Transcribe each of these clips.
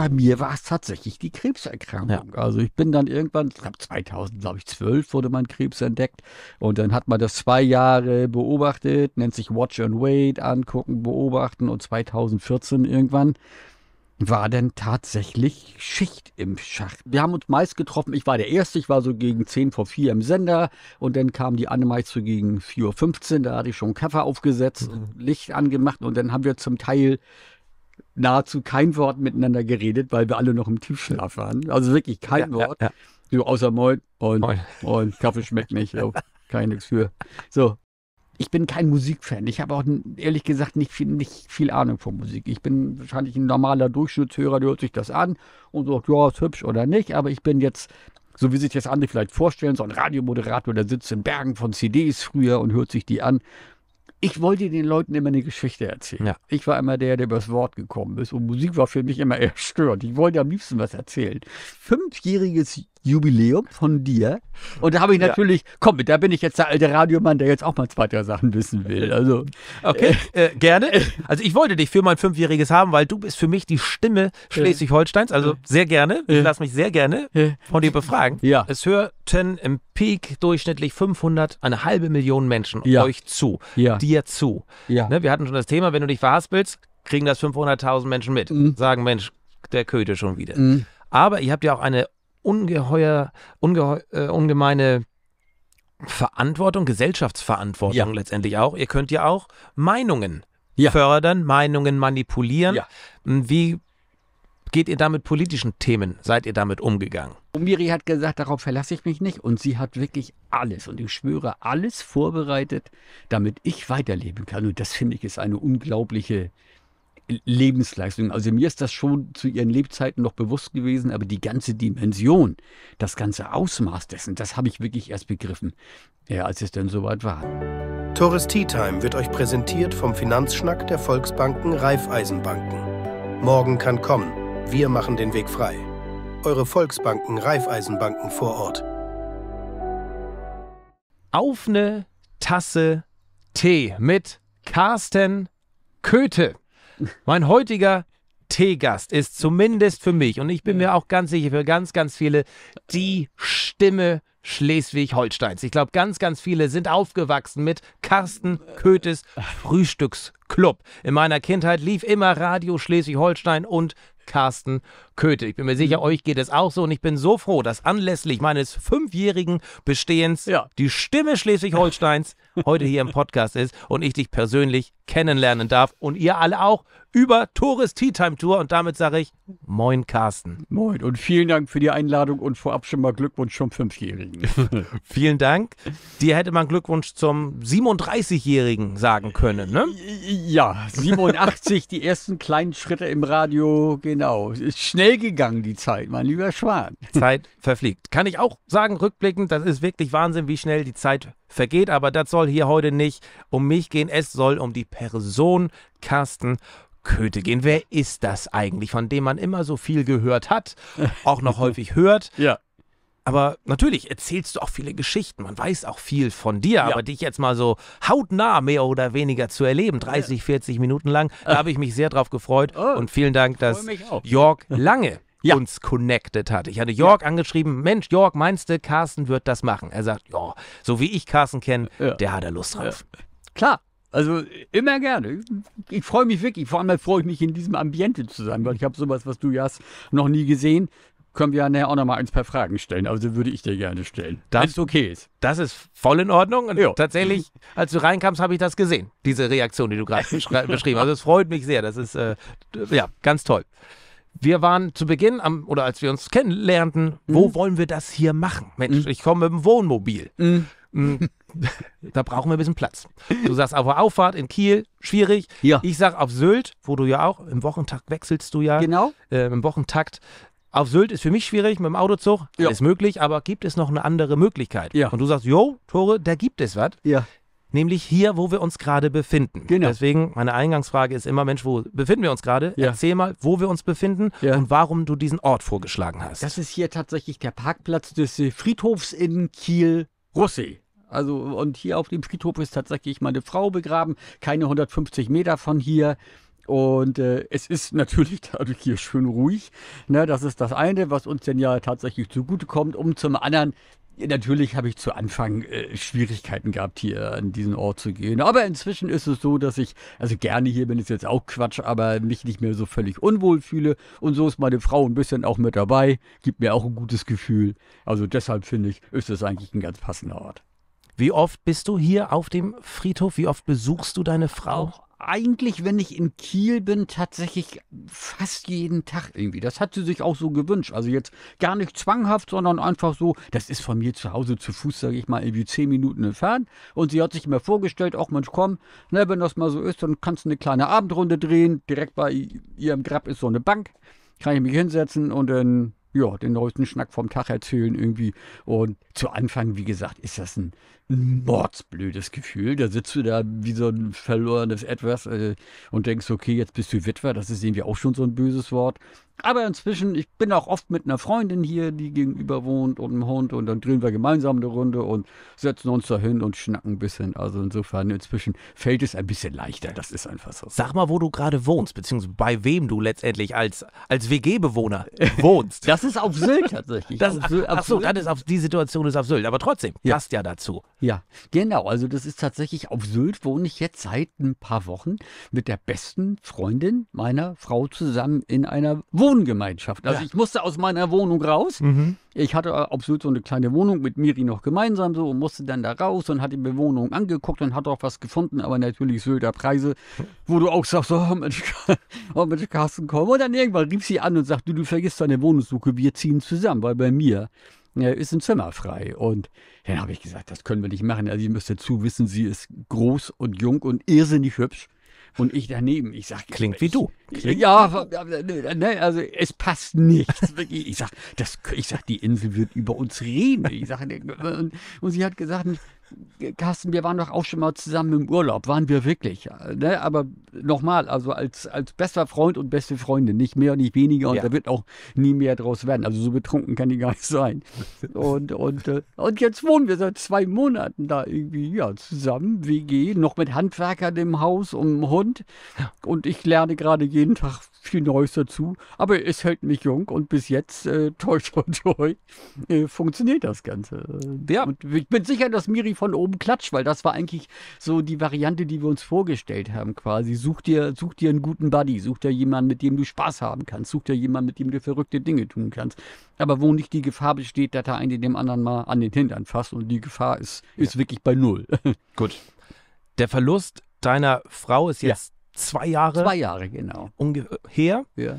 bei mir war es tatsächlich die Krebserkrankung. Ja. Also ich bin dann irgendwann, ich glaube 2012 wurde mein Krebs entdeckt und dann hat man das zwei Jahre beobachtet, nennt sich Watch and Wait, angucken, beobachten und 2014 irgendwann war denn tatsächlich Schicht im Schacht. Wir haben uns meist getroffen. Ich war der Erste, ich war so gegen 10 vor 4 im Sender und dann kam die Anne meist so gegen 4.15 Uhr, da hatte ich schon Kaffee aufgesetzt, mhm. Licht angemacht und dann haben wir zum Teil nahezu kein Wort miteinander geredet, weil wir alle noch im Tiefschlaf waren. Also wirklich kein ja, Wort. Ja, ja. So außer Moin, und, Moin. Moin Kaffee schmeckt nicht. Oh, kein nix für. So. Ich bin kein Musikfan. Ich habe auch ehrlich gesagt nicht viel, nicht viel Ahnung von Musik. Ich bin wahrscheinlich ein normaler Durchschnittshörer, der hört sich das an und sagt, ja, ist hübsch oder nicht. Aber ich bin jetzt so wie sich das andere vielleicht vorstellen, so ein Radiomoderator, der sitzt in Bergen von CDs früher und hört sich die an ich wollte den Leuten immer eine Geschichte erzählen. Ja. Ich war immer der, der übers Wort gekommen ist. Und Musik war für mich immer erstört. Ich wollte am liebsten was erzählen. Fünfjähriges Jubiläum von dir. Und da habe ich natürlich, ja. komm, da bin ich jetzt der alte Radiomann, der jetzt auch mal zwei, drei Sachen wissen will. Also, okay, äh, äh, gerne. Also ich wollte dich für mein Fünfjähriges haben, weil du bist für mich die Stimme äh. Schleswig-Holsteins. Also sehr gerne. Ich äh. lasse mich sehr gerne äh. von dir befragen. Ja. Es hörten im Peak durchschnittlich 500, eine halbe Million Menschen ja. euch zu, ja. dir zu. Ja. Ne, wir hatten schon das Thema, wenn du dich verhaspelst, kriegen das 500.000 Menschen mit. Mhm. Sagen, Mensch, der Köte schon wieder. Mhm. Aber ihr habt ja auch eine ungeheuer, ungeheuer äh, ungemeine Verantwortung, Gesellschaftsverantwortung ja. letztendlich auch. Ihr könnt ja auch Meinungen ja. fördern, Meinungen manipulieren. Ja. Wie geht ihr damit politischen Themen? Seid ihr damit umgegangen? Umiri hat gesagt, darauf verlasse ich mich nicht. Und sie hat wirklich alles, und ich schwöre, alles vorbereitet, damit ich weiterleben kann. Und das finde ich ist eine unglaubliche Lebensleistung. Also mir ist das schon zu ihren Lebzeiten noch bewusst gewesen, aber die ganze Dimension, das ganze Ausmaß dessen, das habe ich wirklich erst begriffen, ja, als es dann soweit war. Torres Tea Time wird euch präsentiert vom Finanzschnack der Volksbanken Raiffeisenbanken. Morgen kann kommen. Wir machen den Weg frei. Eure Volksbanken Raiffeisenbanken vor Ort. Auf eine Tasse Tee mit Carsten Köthe. Mein heutiger Teegast ist zumindest für mich und ich bin mir auch ganz sicher für ganz, ganz viele die Stimme Schleswig-Holsteins. Ich glaube, ganz, ganz viele sind aufgewachsen mit Carsten Köthes Frühstücksclub. In meiner Kindheit lief immer Radio Schleswig-Holstein und Carsten Köthe. Ich bin mir sicher, mhm. euch geht es auch so und ich bin so froh, dass anlässlich meines fünfjährigen Bestehens ja. die Stimme Schleswig-Holsteins heute hier im Podcast ist und ich dich persönlich kennenlernen darf und ihr alle auch über Tourist Tea Time Tour. Und damit sage ich Moin, Carsten. Moin und vielen Dank für die Einladung und vorab schon mal Glückwunsch zum Fünfjährigen. vielen Dank. Dir hätte man Glückwunsch zum 37-Jährigen sagen können, ne? Ja, 87, die ersten kleinen Schritte im Radio, genau. Ist schnell gegangen, die Zeit, mein lieber Schwan. Zeit verfliegt. Kann ich auch sagen, rückblickend, das ist wirklich Wahnsinn, wie schnell die Zeit vergeht, aber das soll hier heute nicht um mich gehen. Es soll um die Person Carsten Köthe gehen. Wer ist das eigentlich, von dem man immer so viel gehört hat, auch noch häufig hört? Ja. Aber natürlich erzählst du auch viele Geschichten. Man weiß auch viel von dir, ja. aber dich jetzt mal so hautnah mehr oder weniger zu erleben, 30, 40 Minuten lang, da habe ich mich sehr drauf gefreut. Oh, und vielen Dank, dass Jörg Lange ja. uns connected hat. Ich hatte Jörg ja. angeschrieben, Mensch, Jörg, meinst du, Carsten wird das machen? Er sagt, ja, so wie ich Carsten kenne, ja. der hat da Lust drauf. Klar, also immer gerne. Ich freue mich wirklich. Vor allem freue ich mich, in diesem Ambiente zu sein, weil ich habe sowas, was du ja hast, noch nie gesehen. Können wir ja nachher auch noch mal ein paar Fragen stellen. Also würde ich dir gerne stellen. Das ist okay. Ist. Das ist voll in Ordnung. Und jo. tatsächlich, als du reinkamst, habe ich das gesehen. Diese Reaktion, die du gerade beschrieben hast. Also es freut mich sehr. Das ist äh, ja ganz toll wir waren zu Beginn, am, oder als wir uns kennenlernten, mhm. wo wollen wir das hier machen? Mensch, mhm. ich komme mit dem Wohnmobil. Mhm. mhm. da brauchen wir ein bisschen Platz. Du sagst auf Auffahrt in Kiel, schwierig. Ja. Ich sag auf Sylt, wo du ja auch, im Wochentakt wechselst du ja. Genau. Äh, Im Wochentakt. Auf Sylt ist für mich schwierig mit dem Autozug, ja. ist möglich, aber gibt es noch eine andere Möglichkeit? Ja. Und du sagst, jo, Tore, da gibt es was. Ja nämlich hier, wo wir uns gerade befinden. Genau. Deswegen, meine Eingangsfrage ist immer, Mensch, wo befinden wir uns gerade? Ja. Erzähl mal, wo wir uns befinden ja. und warum du diesen Ort vorgeschlagen hast. Das ist hier tatsächlich der Parkplatz des äh, Friedhofs in Kiel-Russee. Also, und hier auf dem Friedhof ist tatsächlich meine Frau begraben, keine 150 Meter von hier. Und äh, es ist natürlich dadurch hier schön ruhig. Ne, das ist das eine, was uns denn ja tatsächlich zugutekommt. Um zum anderen, Natürlich habe ich zu Anfang äh, Schwierigkeiten gehabt, hier an diesen Ort zu gehen. Aber inzwischen ist es so, dass ich, also gerne hier bin, ist jetzt auch Quatsch, aber mich nicht mehr so völlig unwohl fühle. Und so ist meine Frau ein bisschen auch mit dabei, gibt mir auch ein gutes Gefühl. Also deshalb finde ich, ist es eigentlich ein ganz passender Ort. Wie oft bist du hier auf dem Friedhof? Wie oft besuchst du deine Frau? Auch eigentlich, wenn ich in Kiel bin, tatsächlich fast jeden Tag irgendwie. Das hat sie sich auch so gewünscht. Also jetzt gar nicht zwanghaft, sondern einfach so, das ist von mir zu Hause zu Fuß, sage ich mal, irgendwie zehn Minuten entfernt. Und sie hat sich mir vorgestellt, auch Mensch, komm, na, ne, wenn das mal so ist, dann kannst du eine kleine Abendrunde drehen. Direkt bei ihrem Grab ist so eine Bank. Kann ich mich hinsetzen und dann ja, den neuesten Schnack vom Tag erzählen irgendwie. Und zu Anfang, wie gesagt, ist das ein ein mordsblödes Gefühl. Da sitzt du da wie so ein verlorenes Etwas äh, und denkst, okay, jetzt bist du Witwer. Das ist irgendwie auch schon so ein böses Wort. Aber inzwischen, ich bin auch oft mit einer Freundin hier, die gegenüber wohnt und einem Hund und dann drehen wir gemeinsam eine Runde und setzen uns da hin und schnacken ein bisschen. Also insofern, inzwischen fällt es ein bisschen leichter. Das ist einfach so. Sag mal, wo du gerade wohnst, beziehungsweise bei wem du letztendlich als, als WG-Bewohner wohnst. das ist auf Sylt tatsächlich. Das, auf Sylt, ach, ach so, dann ist auf, die Situation ist auf Sylt. Aber trotzdem, ja. passt ja dazu. Ja, genau. Also das ist tatsächlich auf Sylt wohne ich jetzt seit ein paar Wochen mit der besten Freundin meiner Frau zusammen in einer Wohngemeinschaft. Also ja. ich musste aus meiner Wohnung raus. Mhm. Ich hatte auf Sylt so eine kleine Wohnung mit Miri noch gemeinsam so und musste dann da raus und hatte mir Wohnungen angeguckt und hat auch was gefunden, aber natürlich Sylter Preise, wo du auch sagst, oh Mensch, oh Mensch, Carsten, komm. Und dann irgendwann rief sie an und sagte, du, du vergisst deine Wohnungssuche, wir ziehen zusammen, weil bei mir ist ein Zimmer frei. Und dann habe ich gesagt, das können wir nicht machen. Also ihr müsst dazu wissen, sie ist groß und jung und irrsinnig hübsch. Und ich daneben, ich sage, klingt ich, wie du. Klingt ja, ne, also es passt nicht. Ich sage, sag, die Insel wird über uns reden. Ich sag, ne, und, und sie hat gesagt, Carsten, wir waren doch auch schon mal zusammen im Urlaub, waren wir wirklich. Ne? Aber nochmal, also als, als bester Freund und beste Freundin, nicht mehr, und nicht weniger. Und ja. da wird auch nie mehr draus werden. Also so betrunken kann die gar nicht sein. Und, und, äh, und jetzt wohnen wir seit zwei Monaten da irgendwie ja, zusammen, WG, noch mit Handwerkern im Haus und einem Hund. Und ich lerne gerade jeden Tag viel Neues dazu. Aber es hält mich jung und bis jetzt, äh, toi, toi, toi, äh, funktioniert das Ganze. Ja. Und ich bin sicher, dass Miri von oben klatscht, weil das war eigentlich so die Variante, die wir uns vorgestellt haben quasi. Such dir, such dir einen guten Buddy, such dir jemanden, mit dem du Spaß haben kannst, such dir jemanden, mit dem du verrückte Dinge tun kannst. Aber wo nicht die Gefahr besteht, dass der eine dem anderen mal an den Hintern fasst und die Gefahr ist, ist ja. wirklich bei Null. Gut. Der Verlust deiner Frau ist jetzt ja. zwei Jahre. Zwei Jahre, genau. Ungefähr. Ja.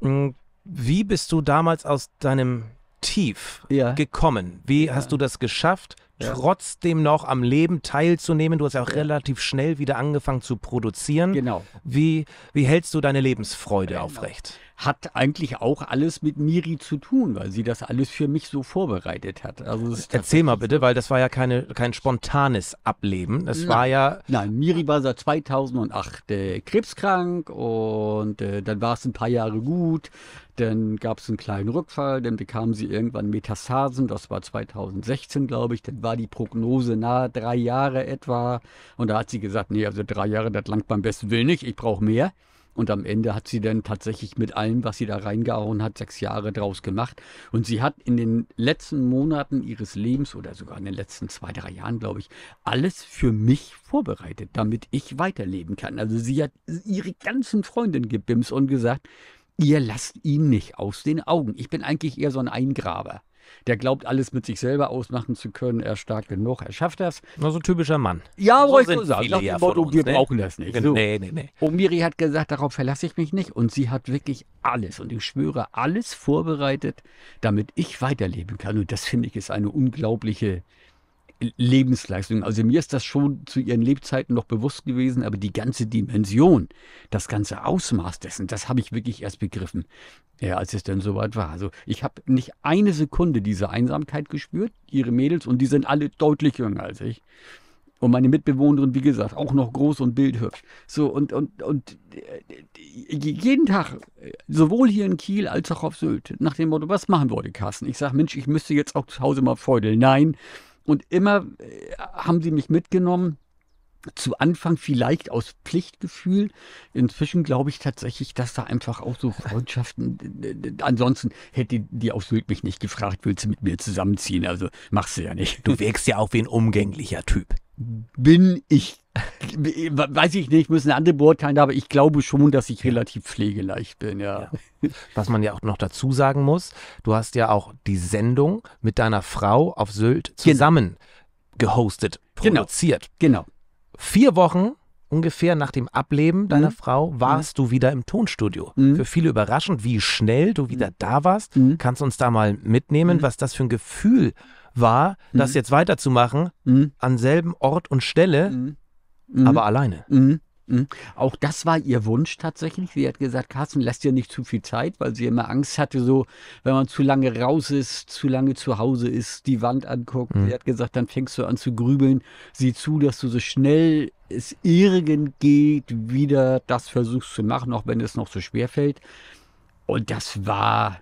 Hm, wie bist du damals aus deinem Tief ja. gekommen? Wie hast du das geschafft, trotzdem noch am Leben teilzunehmen. Du hast ja auch ja. relativ schnell wieder angefangen zu produzieren. Genau. Wie, wie hältst du deine Lebensfreude genau. aufrecht? hat eigentlich auch alles mit Miri zu tun, weil sie das alles für mich so vorbereitet hat. Also Erzähl mal bitte, weil das war ja keine, kein spontanes Ableben. Das nein, war ja. Nein, Miri war seit 2008 äh, krebskrank und äh, dann war es ein paar Jahre gut. Dann gab es einen kleinen Rückfall, dann bekam sie irgendwann Metastasen, das war 2016, glaube ich. Dann war die Prognose nahe drei Jahre etwa. Und da hat sie gesagt: Nee, also drei Jahre, das langt beim besten Willen nicht, ich brauche mehr. Und am Ende hat sie dann tatsächlich mit allem, was sie da reingehauen hat, sechs Jahre draus gemacht. Und sie hat in den letzten Monaten ihres Lebens oder sogar in den letzten zwei, drei Jahren, glaube ich, alles für mich vorbereitet, damit ich weiterleben kann. Also sie hat ihre ganzen Freundinnen gebimst und gesagt, ihr lasst ihn nicht aus den Augen. Ich bin eigentlich eher so ein Eingraber der glaubt, alles mit sich selber ausmachen zu können. Er ist stark genug, er schafft das. Na, so ein typischer Mann. Ja, so wollte ich sagen. Nach dem Motto, uns, wir ne? brauchen das nicht. So. Nee, nee, nee. Omiri hat gesagt, darauf verlasse ich mich nicht. Und sie hat wirklich alles, und ich schwöre, alles vorbereitet, damit ich weiterleben kann. Und das finde ich ist eine unglaubliche Lebensleistung. Also mir ist das schon zu ihren Lebzeiten noch bewusst gewesen, aber die ganze Dimension, das ganze Ausmaß dessen, das habe ich wirklich erst begriffen, ja, äh, als es dann soweit war. Also ich habe nicht eine Sekunde diese Einsamkeit gespürt, ihre Mädels, und die sind alle deutlich jünger als ich. Und meine Mitbewohnerin, wie gesagt, auch noch groß und bildhübsch. So, und, und, und äh, jeden Tag, äh, sowohl hier in Kiel als auch auf Sylt, nach dem Motto, was machen wollte Carsten? Ich sage, Mensch, ich müsste jetzt auch zu Hause mal feudeln. Nein, und immer äh, haben sie mich mitgenommen. Zu Anfang vielleicht aus Pflichtgefühl. Inzwischen glaube ich tatsächlich, dass da einfach auch so Freundschaften. Ansonsten hätte die auf Sylt mich nicht gefragt, willst du mit mir zusammenziehen? Also machst du ja nicht. Du wirkst ja auch wie ein umgänglicher Typ. Bin ich Weiß ich nicht, müssen andere beurteilen, aber ich glaube schon, dass ich relativ pflegeleicht bin, ja. ja. Was man ja auch noch dazu sagen muss, du hast ja auch die Sendung mit deiner Frau auf Sylt genau. zusammen genau. gehostet, produziert. Genau. genau. Vier Wochen ungefähr nach dem Ableben deiner mhm. Frau warst mhm. du wieder im Tonstudio. Mhm. Für viele überraschend, wie schnell du wieder mhm. da warst. Mhm. Kannst du uns da mal mitnehmen, mhm. was das für ein Gefühl war, das jetzt weiterzumachen, an selben Ort und Stelle Mhm. Aber alleine. Mhm. Mhm. Auch das war ihr Wunsch tatsächlich. Sie hat gesagt, Carsten, lass dir nicht zu viel Zeit, weil sie immer Angst hatte, so, wenn man zu lange raus ist, zu lange zu Hause ist, die Wand anguckt. Mhm. Sie hat gesagt, dann fängst du an zu grübeln. Sieh zu, dass du so schnell es irgend geht, wieder das versuchst zu machen, auch wenn es noch so schwer fällt. Und das war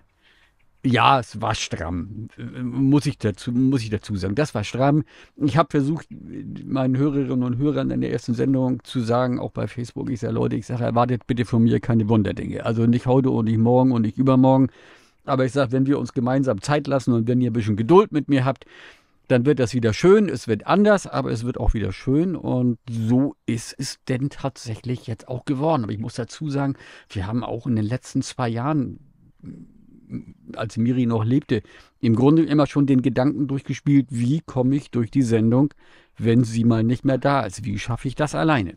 ja, es war stramm, muss ich dazu, muss ich dazu sagen. Das war stramm. Ich habe versucht, meinen Hörerinnen und Hörern in der ersten Sendung zu sagen, auch bei Facebook, ich sage, Leute, ich sage, erwartet bitte von mir keine Wunderdinge. Also nicht heute und nicht morgen und nicht übermorgen. Aber ich sage, wenn wir uns gemeinsam Zeit lassen und wenn ihr ein bisschen Geduld mit mir habt, dann wird das wieder schön. Es wird anders, aber es wird auch wieder schön. Und so ist es denn tatsächlich jetzt auch geworden. Aber ich muss dazu sagen, wir haben auch in den letzten zwei Jahren als Miri noch lebte, im Grunde immer schon den Gedanken durchgespielt, wie komme ich durch die Sendung, wenn sie mal nicht mehr da ist? Wie schaffe ich das alleine?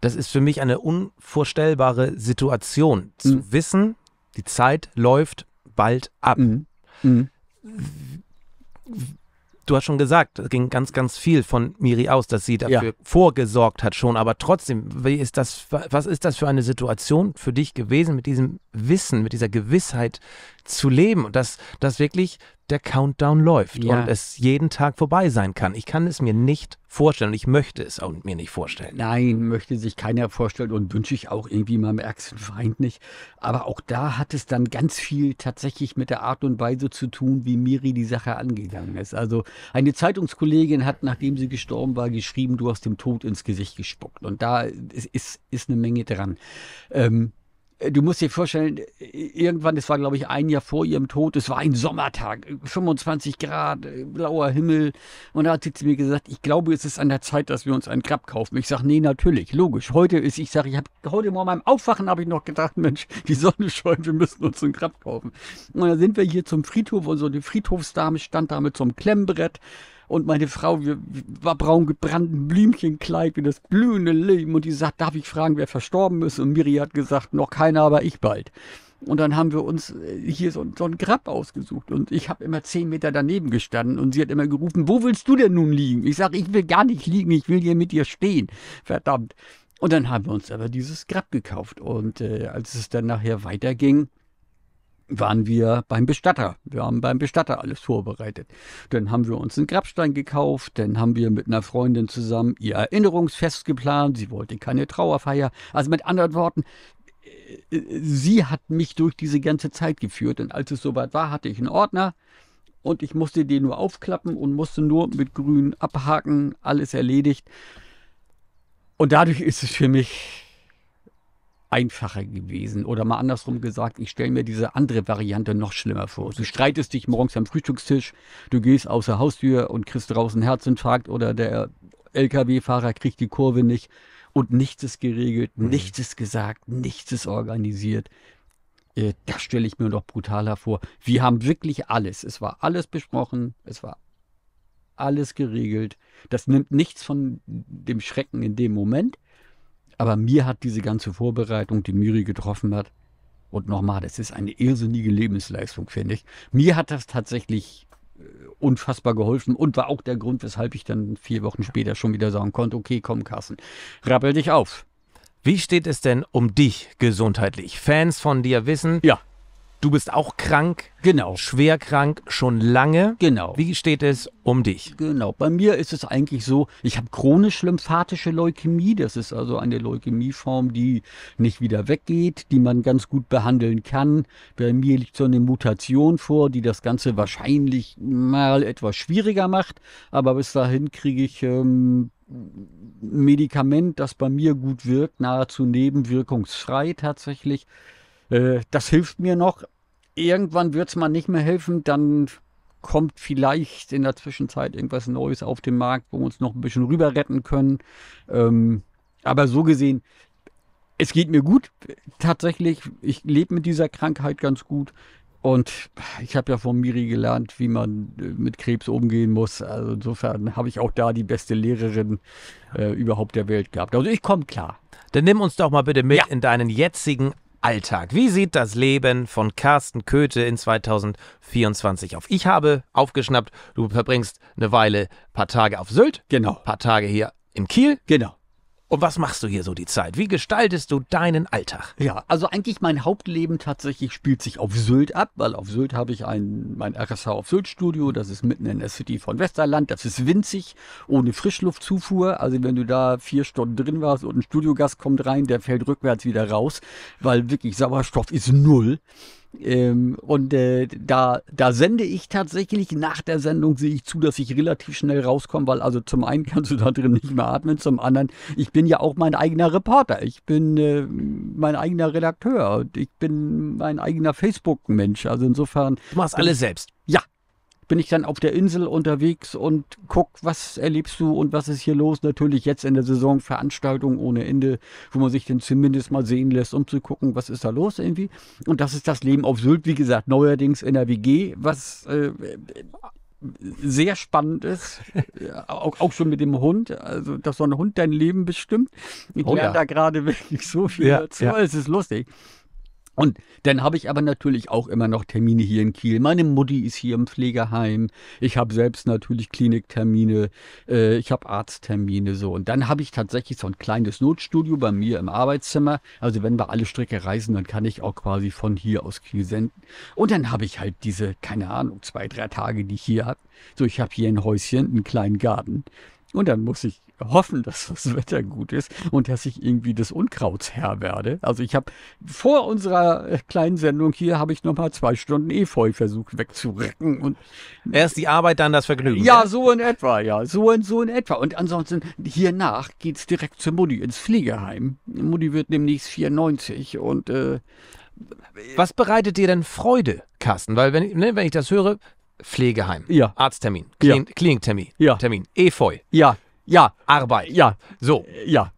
Das ist für mich eine unvorstellbare Situation. Zu mhm. wissen, die Zeit läuft bald ab. Mhm. Mhm du hast schon gesagt, es ging ganz, ganz viel von Miri aus, dass sie dafür ja. vorgesorgt hat schon. Aber trotzdem, wie ist das, was ist das für eine Situation für dich gewesen mit diesem Wissen, mit dieser Gewissheit, zu leben und dass, dass wirklich der Countdown läuft ja. und es jeden Tag vorbei sein kann. Ich kann es mir nicht vorstellen und ich möchte es auch mir nicht vorstellen. Nein, möchte sich keiner vorstellen und wünsche ich auch irgendwie meinem ärgsten Feind nicht. Aber auch da hat es dann ganz viel tatsächlich mit der Art und Weise zu tun, wie Miri die Sache angegangen ist. Also eine Zeitungskollegin hat, nachdem sie gestorben war, geschrieben, du hast dem Tod ins Gesicht gespuckt. Und da ist, ist, ist eine Menge dran. Ähm, äh, du musst dir vorstellen, äh, irgendwann, das war glaube ich ein Jahr vor ihrem Tod, es war ein Sommertag, 25 äh, Grad, blauer Himmel. Und da hat sie zu mir gesagt, ich glaube, es ist an der Zeit, dass wir uns einen Grab kaufen. Ich sage, nee, natürlich, logisch. Heute ist, ich sage, ich habe heute Morgen beim Aufwachen habe ich noch gedacht, Mensch, die Sonne scheint, wir müssen uns einen Grab kaufen. Und dann sind wir hier zum Friedhof und so die Friedhofsdame stand da mit so einem Klemmbrett. Und meine Frau wir, war braun gebrannt, ein Blümchenkleid wie das blühende Leben. Und die sagt, darf ich fragen, wer verstorben ist? Und Miri hat gesagt, noch keiner, aber ich bald. Und dann haben wir uns äh, hier so, so ein Grab ausgesucht. Und ich habe immer zehn Meter daneben gestanden. Und sie hat immer gerufen, wo willst du denn nun liegen? Ich sage, ich will gar nicht liegen, ich will hier mit dir stehen. Verdammt. Und dann haben wir uns aber dieses Grab gekauft. Und äh, als es dann nachher weiterging, waren wir beim Bestatter. Wir haben beim Bestatter alles vorbereitet. Dann haben wir uns einen Grabstein gekauft, dann haben wir mit einer Freundin zusammen ihr Erinnerungsfest geplant. Sie wollte keine Trauerfeier. Also mit anderen Worten, äh, sie hat mich durch diese ganze Zeit geführt. Und als es soweit war, hatte ich einen Ordner und ich musste den nur aufklappen und musste nur mit grün abhaken, alles erledigt. Und dadurch ist es für mich einfacher gewesen. Oder mal andersrum gesagt, ich stelle mir diese andere Variante noch schlimmer vor. Du streitest dich morgens am Frühstückstisch, du gehst außer Haustür und kriegst draußen einen Herzinfarkt oder der LKW-Fahrer kriegt die Kurve nicht und nichts ist geregelt, mhm. nichts ist gesagt, nichts ist organisiert. Äh, das stelle ich mir noch brutaler vor. Wir haben wirklich alles. Es war alles besprochen, es war alles geregelt. Das nimmt nichts von dem Schrecken in dem Moment, aber mir hat diese ganze Vorbereitung, die Miri getroffen hat, und nochmal, das ist eine irrsinnige Lebensleistung, finde ich. Mir hat das tatsächlich äh, unfassbar geholfen und war auch der Grund, weshalb ich dann vier Wochen später schon wieder sagen konnte, okay, komm Carsten, rappel dich auf. Wie steht es denn um dich gesundheitlich? Fans von dir wissen, ja. Du bist auch krank. Genau. Schwer krank, schon lange. Genau. Wie steht es um dich? Genau. Bei mir ist es eigentlich so, ich habe chronisch lymphatische Leukämie. Das ist also eine Leukämieform, die nicht wieder weggeht, die man ganz gut behandeln kann. Bei mir liegt so eine Mutation vor, die das Ganze wahrscheinlich mal etwas schwieriger macht. Aber bis dahin kriege ich ähm, Medikament, das bei mir gut wirkt, nahezu nebenwirkungsfrei tatsächlich. Äh, das hilft mir noch, irgendwann wird es mal nicht mehr helfen, dann kommt vielleicht in der Zwischenzeit irgendwas Neues auf den Markt, wo wir uns noch ein bisschen rüber retten können. Ähm, aber so gesehen, es geht mir gut. Tatsächlich, ich lebe mit dieser Krankheit ganz gut. Und ich habe ja von Miri gelernt, wie man äh, mit Krebs umgehen muss. Also insofern habe ich auch da die beste Lehrerin äh, überhaupt der Welt gehabt. Also ich komme klar. Dann nimm uns doch mal bitte mit ja. in deinen jetzigen Alltag. Wie sieht das Leben von Carsten Köthe in 2024 auf? Ich habe aufgeschnappt, du verbringst eine Weile, paar Tage auf Sylt. Genau. Paar Tage hier in Kiel. Genau. Und was machst du hier so die Zeit? Wie gestaltest du deinen Alltag? Ja, also eigentlich mein Hauptleben tatsächlich spielt sich auf Sylt ab, weil auf Sylt habe ich ein, mein RSH auf Sylt Studio. Das ist mitten in der City von Westerland. Das ist winzig, ohne Frischluftzufuhr. Also wenn du da vier Stunden drin warst und ein Studiogast kommt rein, der fällt rückwärts wieder raus, weil wirklich Sauerstoff ist null. Ähm, und äh, da, da sende ich tatsächlich, nach der Sendung sehe ich zu, dass ich relativ schnell rauskomme, weil also zum einen kannst du da drin nicht mehr atmen, zum anderen, ich bin ja auch mein eigener Reporter, ich bin äh, mein eigener Redakteur ich bin mein eigener Facebook-Mensch. Also insofern. Du machst alles selbst. Ja, bin ich dann auf der Insel unterwegs und guck, was erlebst du und was ist hier los. Natürlich jetzt in der Saison Veranstaltungen ohne Ende, wo man sich dann zumindest mal sehen lässt, um zu gucken, was ist da los irgendwie. Und das ist das Leben auf Sylt, wie gesagt, neuerdings in der WG, was äh, sehr spannend ist, auch, auch, schon mit dem Hund, also dass so ein Hund dein Leben bestimmt. Ich oh, lerne ja. da gerade wirklich so viel ja, dazu, ja. es ist lustig. Und dann habe ich aber natürlich auch immer noch Termine hier in Kiel. Meine Mutti ist hier im Pflegeheim. Ich habe selbst natürlich Kliniktermine. Äh, ich habe Arzttermine so. Und dann habe ich tatsächlich so ein kleines Notstudio bei mir im Arbeitszimmer. Also wenn wir alle Strecke reisen, dann kann ich auch quasi von hier aus Kiel senden. Und dann habe ich halt diese, keine Ahnung, zwei, drei Tage, die ich hier habe. So, ich habe hier ein Häuschen, einen kleinen Garten. Und dann muss ich hoffen, dass das Wetter gut ist und dass ich irgendwie des Unkrauts Herr werde. Also ich habe vor unserer äh, kleinen Sendung hier habe ich noch mal zwei Stunden Efeu versucht wegzurecken und erst die Arbeit, dann das Vergnügen. Ja, ne? so in etwa, ja, so in so in etwa. Und ansonsten hiernach geht's direkt zur Mutti ins Pflegeheim. Mutti wird demnächst 94 und äh, was bereitet dir denn Freude, Carsten? Weil, wenn, ne, wenn ich das höre, Pflegeheim. Ja. Arzttermin. Klin ja. Ja. Termin. Efeu. Ja. Ja. Arbeit. Ja. So. Ja.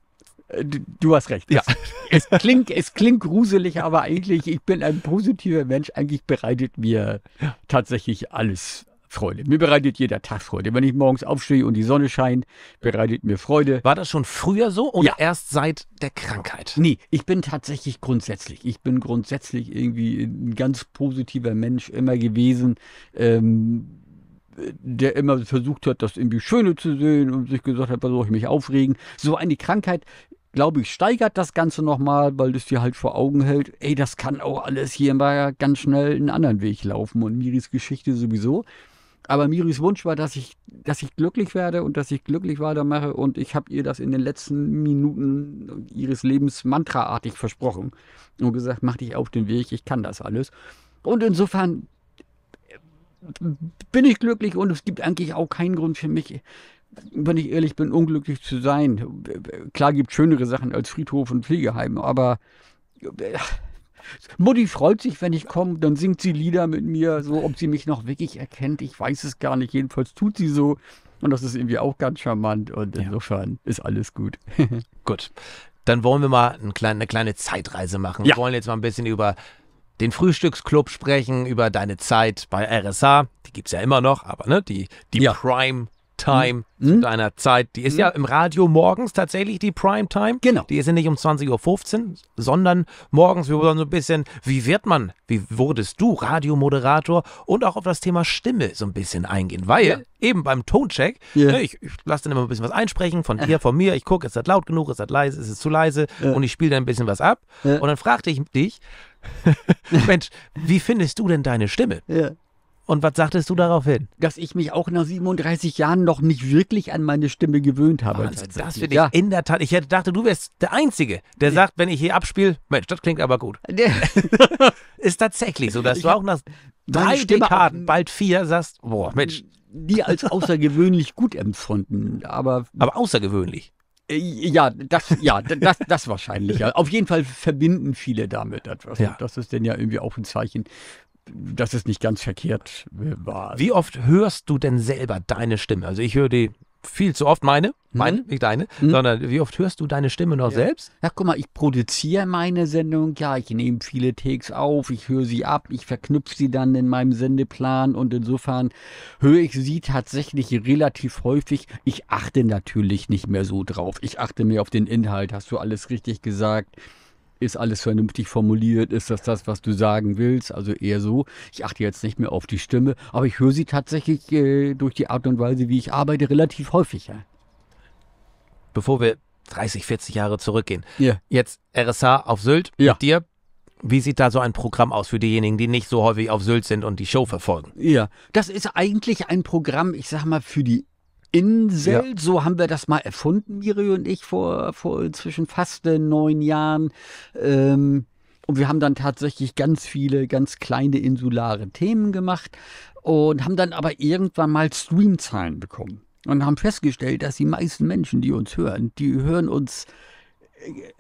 Äh, du hast recht. Ja. Es, es, klingt, es klingt gruselig, aber eigentlich, ich bin ein positiver Mensch. Eigentlich bereitet mir tatsächlich alles, Freude. Mir bereitet jeder Tag Freude. Wenn ich morgens aufstehe und die Sonne scheint, bereitet mir Freude. War das schon früher so oder ja. erst seit der Krankheit? Nee, ich bin tatsächlich grundsätzlich. Ich bin grundsätzlich irgendwie ein ganz positiver Mensch immer gewesen. Ähm, der immer versucht hat, das irgendwie Schöne zu sehen und sich gesagt hat, was soll ich mich aufregen. So eine Krankheit glaube ich, steigert das Ganze nochmal, weil es dir halt vor Augen hält, ey, das kann auch alles hier mal ganz schnell einen anderen Weg laufen und Miris Geschichte sowieso. Aber Miris Wunsch war, dass ich, dass ich glücklich werde und dass ich glücklich weitermache. Und ich habe ihr das in den letzten Minuten ihres Lebens mantraartig versprochen und gesagt, mach dich auf den Weg, ich kann das alles. Und insofern äh, bin ich glücklich und es gibt eigentlich auch keinen Grund für mich, wenn ich ehrlich bin, unglücklich zu sein. Klar gibt es schönere Sachen als Friedhof und Pflegeheim, aber äh, Mutti freut sich, wenn ich komme, dann singt sie Lieder mit mir, so ob sie mich noch wirklich erkennt, ich weiß es gar nicht. Jedenfalls tut sie so. Und das ist irgendwie auch ganz charmant und insofern ja. ist alles gut. gut. Dann wollen wir mal ein klein, eine kleine Zeitreise machen. Ja. Wir wollen jetzt mal ein bisschen über den Frühstücksclub sprechen, über deine Zeit bei RSA. Die gibt es ja immer noch, aber ne, die, die ja. Prime Time hm? hm? zu deiner Zeit. Die ist hm? ja im Radio morgens tatsächlich die Primetime. Genau. Die ist ja nicht um 20.15 Uhr, sondern morgens. Wir wollen so ein bisschen, wie wird man, wie wurdest du Radiomoderator und auch auf das Thema Stimme so ein bisschen eingehen. Weil ja. eben beim Toncheck, yeah. ne, ich, ich lasse dann immer ein bisschen was einsprechen von dir, von mir. Ich gucke, ist das laut genug, ist das leise, ist es zu leise ja. und ich spiele dann ein bisschen was ab. Ja. Und dann fragte ich dich, Mensch, wie findest du denn deine Stimme? Ja. Und was sagtest du daraufhin? Dass ich mich auch nach 37 Jahren noch nicht wirklich an meine Stimme gewöhnt habe. Wahnsinn, das finde ich ja. in der Tat. Ich hätte dachte, du wärst der Einzige, der nee. sagt, wenn ich hier abspiele, Mensch, das klingt aber gut. Nee. Ist tatsächlich so, dass ich du auch nach drei Dekaden, bald vier, sagst, boah, Mensch. Die als außergewöhnlich gut empfunden, aber. Aber außergewöhnlich. Äh, ja, das, ja, das, das wahrscheinlich. Auf jeden Fall verbinden viele damit etwas. Ja. Ne? das ist denn ja irgendwie auch ein Zeichen dass es nicht ganz verkehrt war. Wie oft hörst du denn selber deine Stimme? Also ich höre die viel zu oft meine, mhm. meine, hm? nicht deine, hm? sondern wie oft hörst du deine Stimme noch ja. selbst? Ja, guck mal, ich produziere meine Sendung, ja, ich nehme viele Takes auf, ich höre sie ab, ich verknüpfe sie dann in meinem Sendeplan und insofern höre ich sie tatsächlich relativ häufig. Ich achte natürlich nicht mehr so drauf. Ich achte mehr auf den Inhalt, hast du alles richtig gesagt ist alles vernünftig formuliert, ist das das, was du sagen willst, also eher so. Ich achte jetzt nicht mehr auf die Stimme, aber ich höre sie tatsächlich äh, durch die Art und Weise, wie ich arbeite, relativ häufig. Ja. Bevor wir 30, 40 Jahre zurückgehen, yeah. jetzt RSH auf Sylt ja. mit dir. Wie sieht da so ein Programm aus für diejenigen, die nicht so häufig auf Sylt sind und die Show verfolgen? Ja, das ist eigentlich ein Programm, ich sag mal, für die Insel, ja. so haben wir das mal erfunden, Miri und ich, vor, vor inzwischen fast äh, neun Jahren. Ähm, und wir haben dann tatsächlich ganz viele, ganz kleine insulare Themen gemacht und haben dann aber irgendwann mal Streamzahlen bekommen und haben festgestellt, dass die meisten Menschen, die uns hören, die hören uns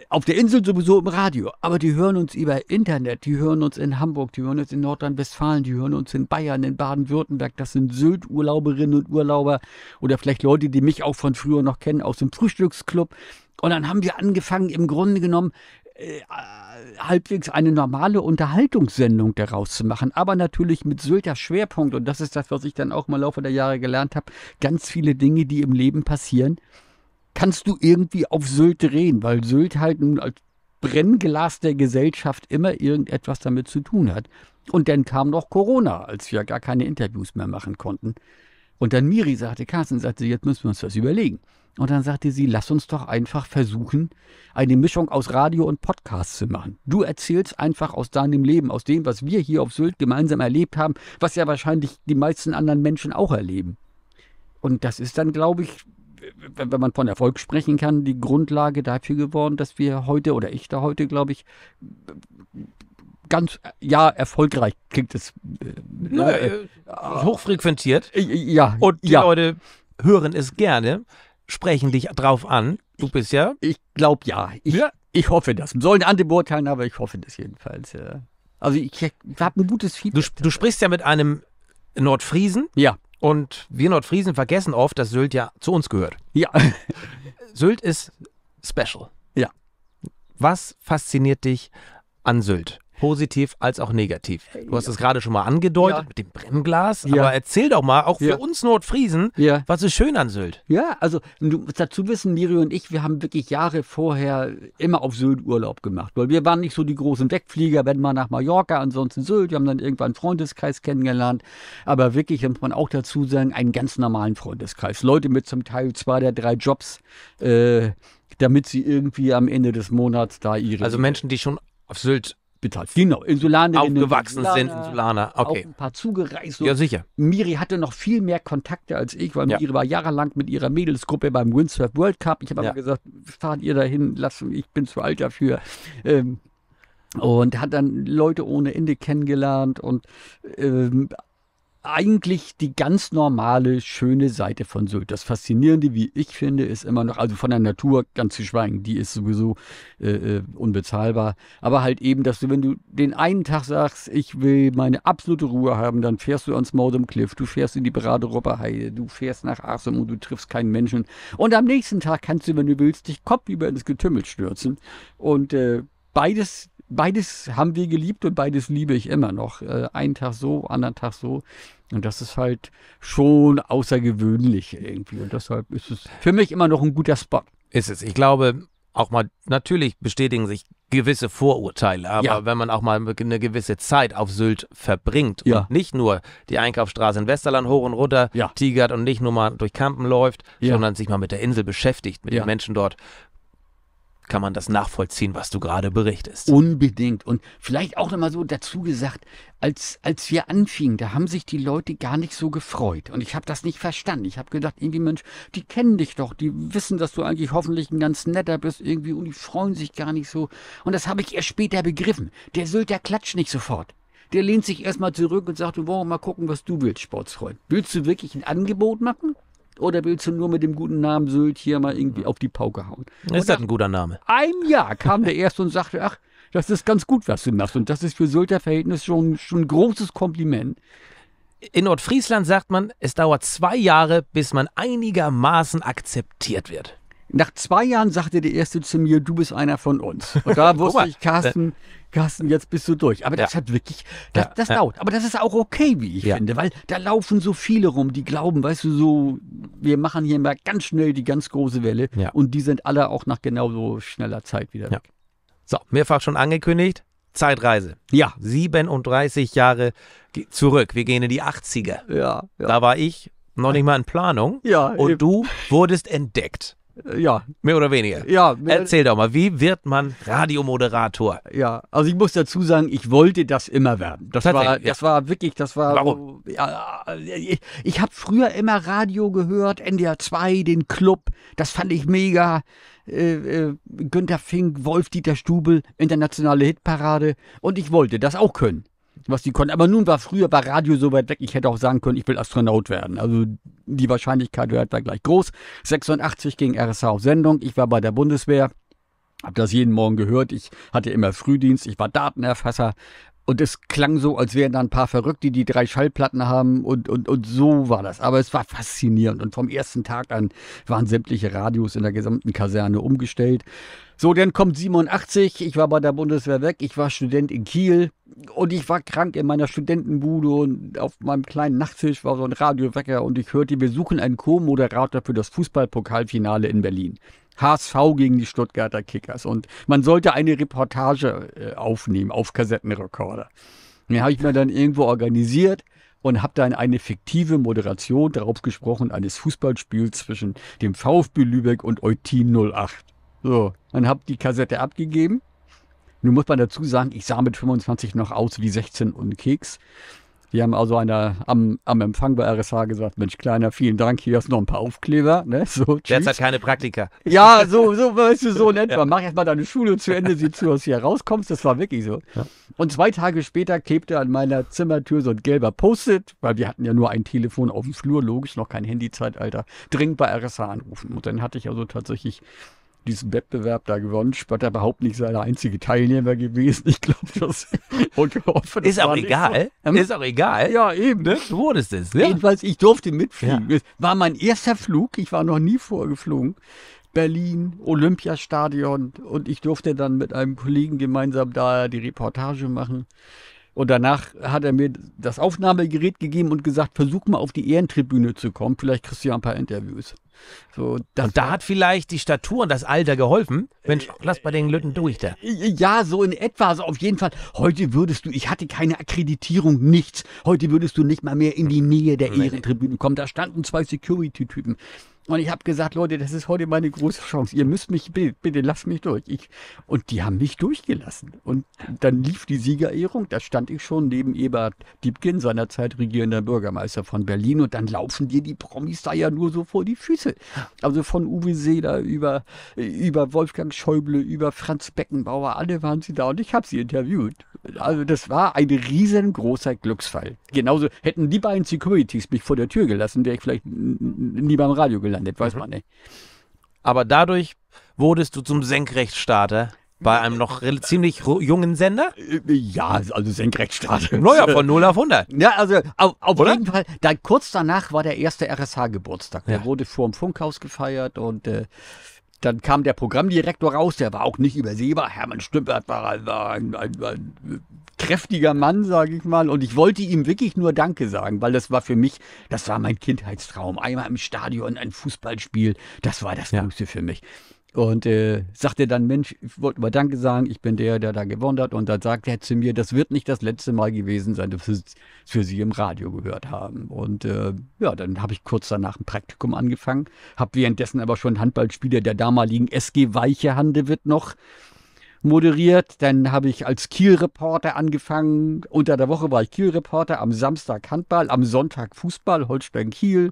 auf der Insel sowieso im Radio, aber die hören uns über Internet, die hören uns in Hamburg, die hören uns in Nordrhein-Westfalen, die hören uns in Bayern, in Baden-Württemberg, das sind Sylt-Urlauberinnen und Urlauber oder vielleicht Leute, die mich auch von früher noch kennen aus dem Frühstücksclub. Und dann haben wir angefangen, im Grunde genommen äh, halbwegs eine normale Unterhaltungssendung daraus zu machen, aber natürlich mit Sylter Schwerpunkt und das ist das, was ich dann auch mal im Laufe der Jahre gelernt habe, ganz viele Dinge, die im Leben passieren, kannst du irgendwie auf Sylt drehen, weil Sylt halt nun als Brennglas der Gesellschaft immer irgendetwas damit zu tun hat. Und dann kam noch Corona, als wir gar keine Interviews mehr machen konnten. Und dann Miri sagte, Carsten sagte, jetzt müssen wir uns das überlegen. Und dann sagte sie, lass uns doch einfach versuchen, eine Mischung aus Radio und Podcast zu machen. Du erzählst einfach aus deinem Leben, aus dem, was wir hier auf Sylt gemeinsam erlebt haben, was ja wahrscheinlich die meisten anderen Menschen auch erleben. Und das ist dann, glaube ich, wenn man von Erfolg sprechen kann, die Grundlage dafür geworden, dass wir heute oder ich da heute, glaube ich, ganz, ja, erfolgreich klingt es. Äh, äh, äh, hochfrequentiert. Äh, ja. Und die ja. Leute hören es gerne, sprechen dich drauf an. Du bist ja. Ich glaube ja. Ich, ja. ich hoffe das. Sollen andere beurteilen, aber ich hoffe das jedenfalls. Ja. Also ich, ich habe ein gutes Feedback. Du, du sprichst ja mit einem Nordfriesen. Ja. Und wir Nordfriesen vergessen oft, dass Sylt ja zu uns gehört. Ja. Sylt ist special. Ja. Was fasziniert dich an Sylt? positiv als auch negativ. Du hast es gerade schon mal angedeutet ja. mit dem Brennglas, ja. aber erzähl doch mal, auch für uns Nordfriesen, was ist schön an Sylt? Ja, also du musst dazu wissen, Miri und ich, wir haben wirklich Jahre vorher immer auf Sylt Urlaub gemacht, weil wir waren nicht so die großen Wegflieger, wenn man nach Mallorca, ansonsten Sylt. Wir haben dann irgendwann einen Freundeskreis kennengelernt, aber wirklich, muss man auch dazu sagen, einen ganz normalen Freundeskreis. Leute mit zum Teil zwei der drei Jobs, äh, damit sie irgendwie am Ende des Monats da ihre... Also Menschen, die schon auf Sylt bezahlt. Genau, Insulanerinnen. Aufgewachsen Insulaner, sind Insulaner, okay. Auch ein paar zugereist. Ja, sicher. Miri hatte noch viel mehr Kontakte als ich, weil ja. Miri war jahrelang mit ihrer Mädelsgruppe beim Windsurf World Cup. Ich habe ja. immer gesagt, fahrt ihr dahin, lasst, ich bin zu alt dafür. Ähm, und hat dann Leute ohne Ende kennengelernt und ähm, eigentlich die ganz normale, schöne Seite von Sylt. Das Faszinierende, wie ich finde, ist immer noch, also von der Natur ganz zu schweigen, die ist sowieso äh, äh unbezahlbar. Aber halt eben, dass du, wenn du den einen Tag sagst, ich will meine absolute Ruhe haben, dann fährst du ans Mordem Cliff, du fährst in die Braderupper Heide, du fährst nach Arsum und du triffst keinen Menschen. Und am nächsten Tag kannst du, wenn du willst, dich kopfüber ins Getümmel stürzen. Und äh, beides beides haben wir geliebt und beides liebe ich immer noch. Äh, einen Tag so, anderen Tag so. Und das ist halt schon außergewöhnlich irgendwie. Und deshalb ist es für mich immer noch ein guter Spot. Ist es. Ich glaube, auch mal, natürlich bestätigen sich gewisse Vorurteile, aber ja. wenn man auch mal eine gewisse Zeit auf Sylt verbringt ja. und nicht nur die Einkaufsstraße in Westerland hoch und runter ja. tigert und nicht nur mal durch Kampen läuft, sondern sich mal mit der Insel beschäftigt, mit den Menschen dort kann man das nachvollziehen, was du gerade berichtest. Unbedingt. Und vielleicht auch nochmal so dazu gesagt, als, als wir anfingen, da haben sich die Leute gar nicht so gefreut. Und ich habe das nicht verstanden. Ich habe gedacht, irgendwie Mensch, die kennen dich doch, die wissen, dass du eigentlich hoffentlich ein ganz netter bist irgendwie und die freuen sich gar nicht so. Und das habe ich erst später begriffen. Der Sylter klatscht nicht sofort. Der lehnt sich erstmal zurück und sagt, du wollen mal gucken, was du willst, Sportsfreund. Willst du wirklich ein Angebot machen? oder willst du nur mit dem guten Namen Sylt hier mal irgendwie auf die Pauke hauen? ist das ein guter Name? Ein Jahr kam der erste und sagte, ach, das ist ganz gut, was du machst. Und das ist für Sylter Verhältnis schon, schon ein großes Kompliment. In Nordfriesland sagt man, es dauert zwei Jahre, bis man einigermaßen akzeptiert wird. Nach zwei Jahren sagte der Erste zu mir, du bist einer von uns. Und da wusste ich, Carsten, Carsten, jetzt bist du durch. Aber das ja. hat wirklich, das, das ja. dauert. Aber das ist auch okay, wie ich ja. finde, weil da laufen so viele rum, die glauben, weißt du, so, wir machen hier mal ganz schnell die ganz große Welle und die sind alle auch nach genau so schneller Zeit wieder weg. So, mehrfach schon angekündigt, Zeitreise. Ja. 37 Jahre zurück. Wir gehen in die 80er. Ja. Da war ich noch nicht mal in Planung. Ja. Und eben. du wurdest entdeckt. Ja. Mehr oder weniger. Ja. Erzähl doch mal, wie wird man Radiomoderator? Ja, also ich muss dazu sagen, ich wollte das immer werden. Das war, das ja. war wirklich, das war. Warum? Ja, ich ich habe früher immer Radio gehört, NDR 2, den Club, das fand ich mega. Äh, äh, Günther Fink, Wolf-Dieter Stubel, internationale Hitparade und ich wollte das auch können was die konnten. Aber nun war früher war Radio so weit weg, ich hätte auch sagen können, ich will Astronaut werden. Also die Wahrscheinlichkeit wäre da gleich groß. 86 ging RSH auf Sendung, ich war bei der Bundeswehr. Habe das jeden Morgen gehört. Ich hatte immer Frühdienst. Ich war Datenerfasser, und es klang so, als wären da ein paar Verrückte, die drei Schallplatten haben und, und, und so war das. Aber es war faszinierend. Und vom ersten Tag an waren sämtliche Radios in der gesamten Kaserne umgestellt. So, dann kommt 87, ich war bei der Bundeswehr weg, ich war Student in Kiel und ich war krank in meiner Studentenbude und auf meinem kleinen Nachttisch war so ein Radiowecker und ich hörte, wir suchen einen Co-Moderator für das Fußballpokalfinale in Berlin. HSV gegen die Stuttgarter Kickers. Und man sollte eine Reportage äh, aufnehmen auf Kassettenrekorder. Den habe ich mir dann irgendwo organisiert und habe dann eine fiktive Moderation darauf gesprochen eines Fußballspiels zwischen dem VfB Lübeck und Eutin 08. So, dann habe die Kassette abgegeben. Nun muss man dazu sagen, ich sah mit 25 noch aus wie 16 und Keks. Die haben also einer am, am Empfang bei RSH gesagt, Mensch, Kleiner, vielen Dank, hier hast du noch ein paar Aufkleber. Ne? So, Derzeit keine Praktika. Ja, so, so weißt du, so nennt ja. Mach erst mal deine Schule zu Ende, sieh zu, dass du hier rauskommst. Das war wirklich so. Ja. Und zwei Tage später klebte an meiner Zimmertür so ein gelber Post-it, weil wir hatten ja nur ein Telefon auf dem Flur, logisch, noch kein Handy-Zeitalter. Dringend bei RSH anrufen. Und dann hatte ich also tatsächlich diesen Wettbewerb da gewonnen. Spott aber überhaupt nicht seine einzige Teilnehmer gewesen. Ich glaube, das das ist auch egal. So. Hm? Ist auch egal. Ja, eben. Ne? Du wurdest es. Ja. Ne? Jedenfalls, ich durfte mitfliegen. Ja. War mein erster Flug. Ich war noch nie vorgeflogen. Berlin, Olympiastadion. Und ich durfte dann mit einem Kollegen gemeinsam da die Reportage machen. Und danach hat er mir das Aufnahmegerät gegeben und gesagt, versuch mal auf die Ehrentribüne zu kommen. Vielleicht kriegst du ja ein paar Interviews. So, und da hat vielleicht die Statur und das Alter geholfen. Mensch, äh, lass bei den Lütten durch da. Äh, äh, ja, so in etwa, also auf jeden Fall. Heute würdest du, ich hatte keine Akkreditierung, nichts. Heute würdest du nicht mal mehr in die Nähe der Ehrentribüne kommen. Da standen zwei Security-Typen. Und ich habe gesagt, Leute, das ist heute meine große Chance. Ihr müsst mich, bitte, bitte lasst mich durch. Ich, und die haben mich durchgelassen. Und dann lief die Siegerehrung. Da stand ich schon neben Ebert Diebken, seinerzeit regierender Bürgermeister von Berlin. Und dann laufen dir die Promis da ja nur so vor die Füße. Also von Uwe Seeler über, über Wolfgang Schäuble, über Franz Beckenbauer, alle waren sie da. Und ich habe sie interviewt. Also das war ein riesengroßer Glücksfall. Genauso hätten die beiden Securities mich vor der Tür gelassen, wäre ich vielleicht nie beim Radio gelandet landet, weiß mhm. man nicht. Aber dadurch wurdest du zum Senkrechtstarter bei einem noch ziemlich jungen Sender? Äh, ja, also Senkrechtstarter. Naja, von 0 auf 100. Ja, also auf, auf jeden Fall. Da, kurz danach war der erste RSH-Geburtstag. Der ja. wurde vor dem Funkhaus gefeiert und äh, dann kam der Programmdirektor raus, der war auch nicht übersehbar. Hermann Stümpert war, ein, ein, ein kräftiger Mann, sage ich mal. Und ich wollte ihm wirklich nur Danke sagen, weil das war für mich, das war mein Kindheitstraum. Einmal im Stadion ein Fußballspiel, das war das ja. Größte für mich. Und äh, sagt dann, Mensch, ich wollte mal Danke sagen, ich bin der, der da gewonnen hat. Und dann sagte er zu mir, das wird nicht das letzte Mal gewesen sein, dass wir, es für Sie im Radio gehört haben. Und äh, ja, dann habe ich kurz danach ein Praktikum angefangen, habe währenddessen aber schon Handballspieler der damaligen SG Weiche Handewitt noch moderiert. Dann habe ich als Kiel-Reporter angefangen. Unter der Woche war ich Kiel-Reporter, am Samstag Handball, am Sonntag Fußball, Holstein-Kiel.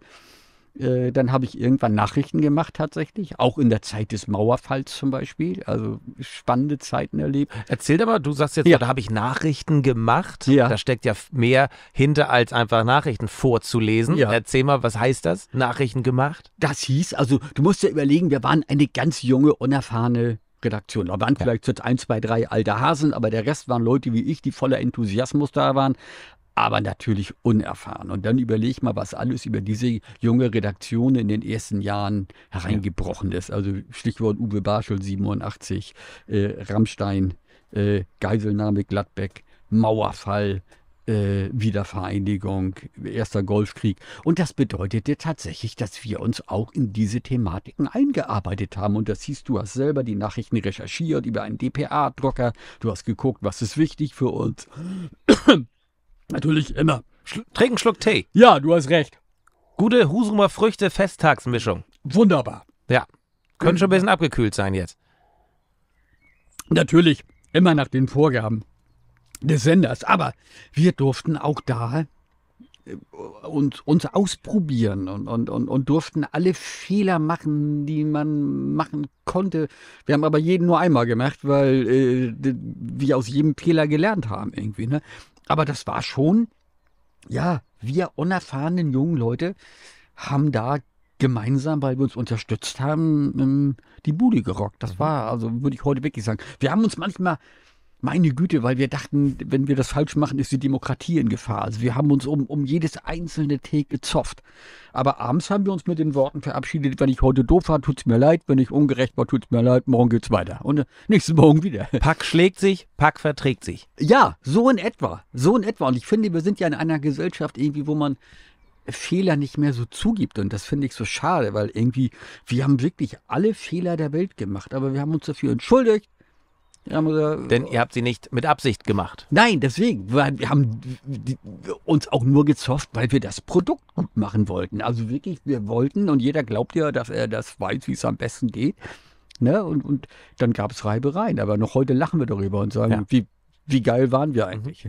Äh, dann habe ich irgendwann Nachrichten gemacht tatsächlich, auch in der Zeit des Mauerfalls zum Beispiel. Also spannende Zeiten erlebt. Erzähl aber, du sagst jetzt, ja. da habe ich Nachrichten gemacht. Ja. Da steckt ja mehr hinter, als einfach Nachrichten vorzulesen. Ja. Erzähl mal, was heißt das? Nachrichten gemacht? Das hieß, also du musst dir überlegen, wir waren eine ganz junge, unerfahrene Redaktion. Da waren ja. vielleicht jetzt ein, zwei, drei alte Hasen, aber der Rest waren Leute wie ich, die voller Enthusiasmus da waren aber natürlich unerfahren. Und dann überleg mal, was alles über diese junge Redaktion in den ersten Jahren hereingebrochen ist. Also Stichwort Uwe Barschel 87, äh, Rammstein, äh, Geiselnahme Gladbeck, Mauerfall, äh, Wiedervereinigung, erster Golfkrieg. Und das bedeutete tatsächlich, dass wir uns auch in diese Thematiken eingearbeitet haben. Und das hieß, du hast selber die Nachrichten recherchiert über einen DPA-Drucker, du hast geguckt, was ist wichtig für uns. Natürlich immer. Schl trink einen Schluck Tee. Ja, du hast recht. Gute Husumer Früchte Festtagsmischung. Wunderbar. Ja. Können schon ein bisschen abgekühlt sein jetzt. Natürlich, immer nach den Vorgaben des Senders. Aber wir durften auch da äh, uns, uns ausprobieren und, und, und, und durften alle Fehler machen, die man machen konnte. Wir haben aber jeden nur einmal gemacht, weil äh, wir aus jedem Fehler gelernt haben irgendwie. Ne? Aber das war schon, ja, wir unerfahrenen jungen Leute haben da gemeinsam, weil wir uns unterstützt haben, ähm, die Bude gerockt. Das mhm. war, also würde ich heute wirklich sagen. Wir haben uns manchmal meine Güte, weil wir dachten, wenn wir das falsch machen, ist die Demokratie in Gefahr. Also wir haben uns um, um jedes einzelne Tee gezopft. Aber abends haben wir uns mit den Worten verabschiedet, wenn ich heute doof war, tut's mir leid, wenn ich ungerecht war, tut's mir leid, morgen geht's weiter. Und äh, nächsten Morgen wieder. Pack schlägt sich, Pack verträgt sich. Ja, so in etwa. So in etwa. Und ich finde, wir sind ja in einer Gesellschaft irgendwie, wo man Fehler nicht mehr so zugibt. Und das finde ich so schade, weil irgendwie, wir haben wirklich alle Fehler der Welt gemacht, aber wir haben uns dafür entschuldigt, denn ihr habt sie nicht mit Absicht gemacht. Nein, deswegen. Wir haben uns auch nur gezofft, weil wir das Produkt gut machen wollten. Also wirklich, wir wollten und jeder glaubt ja, dass er das weiß, wie es am besten geht. Ne? Und, und dann gab es Reibereien. Aber noch heute lachen wir darüber und sagen, ja. wie, wie geil waren wir mhm. eigentlich.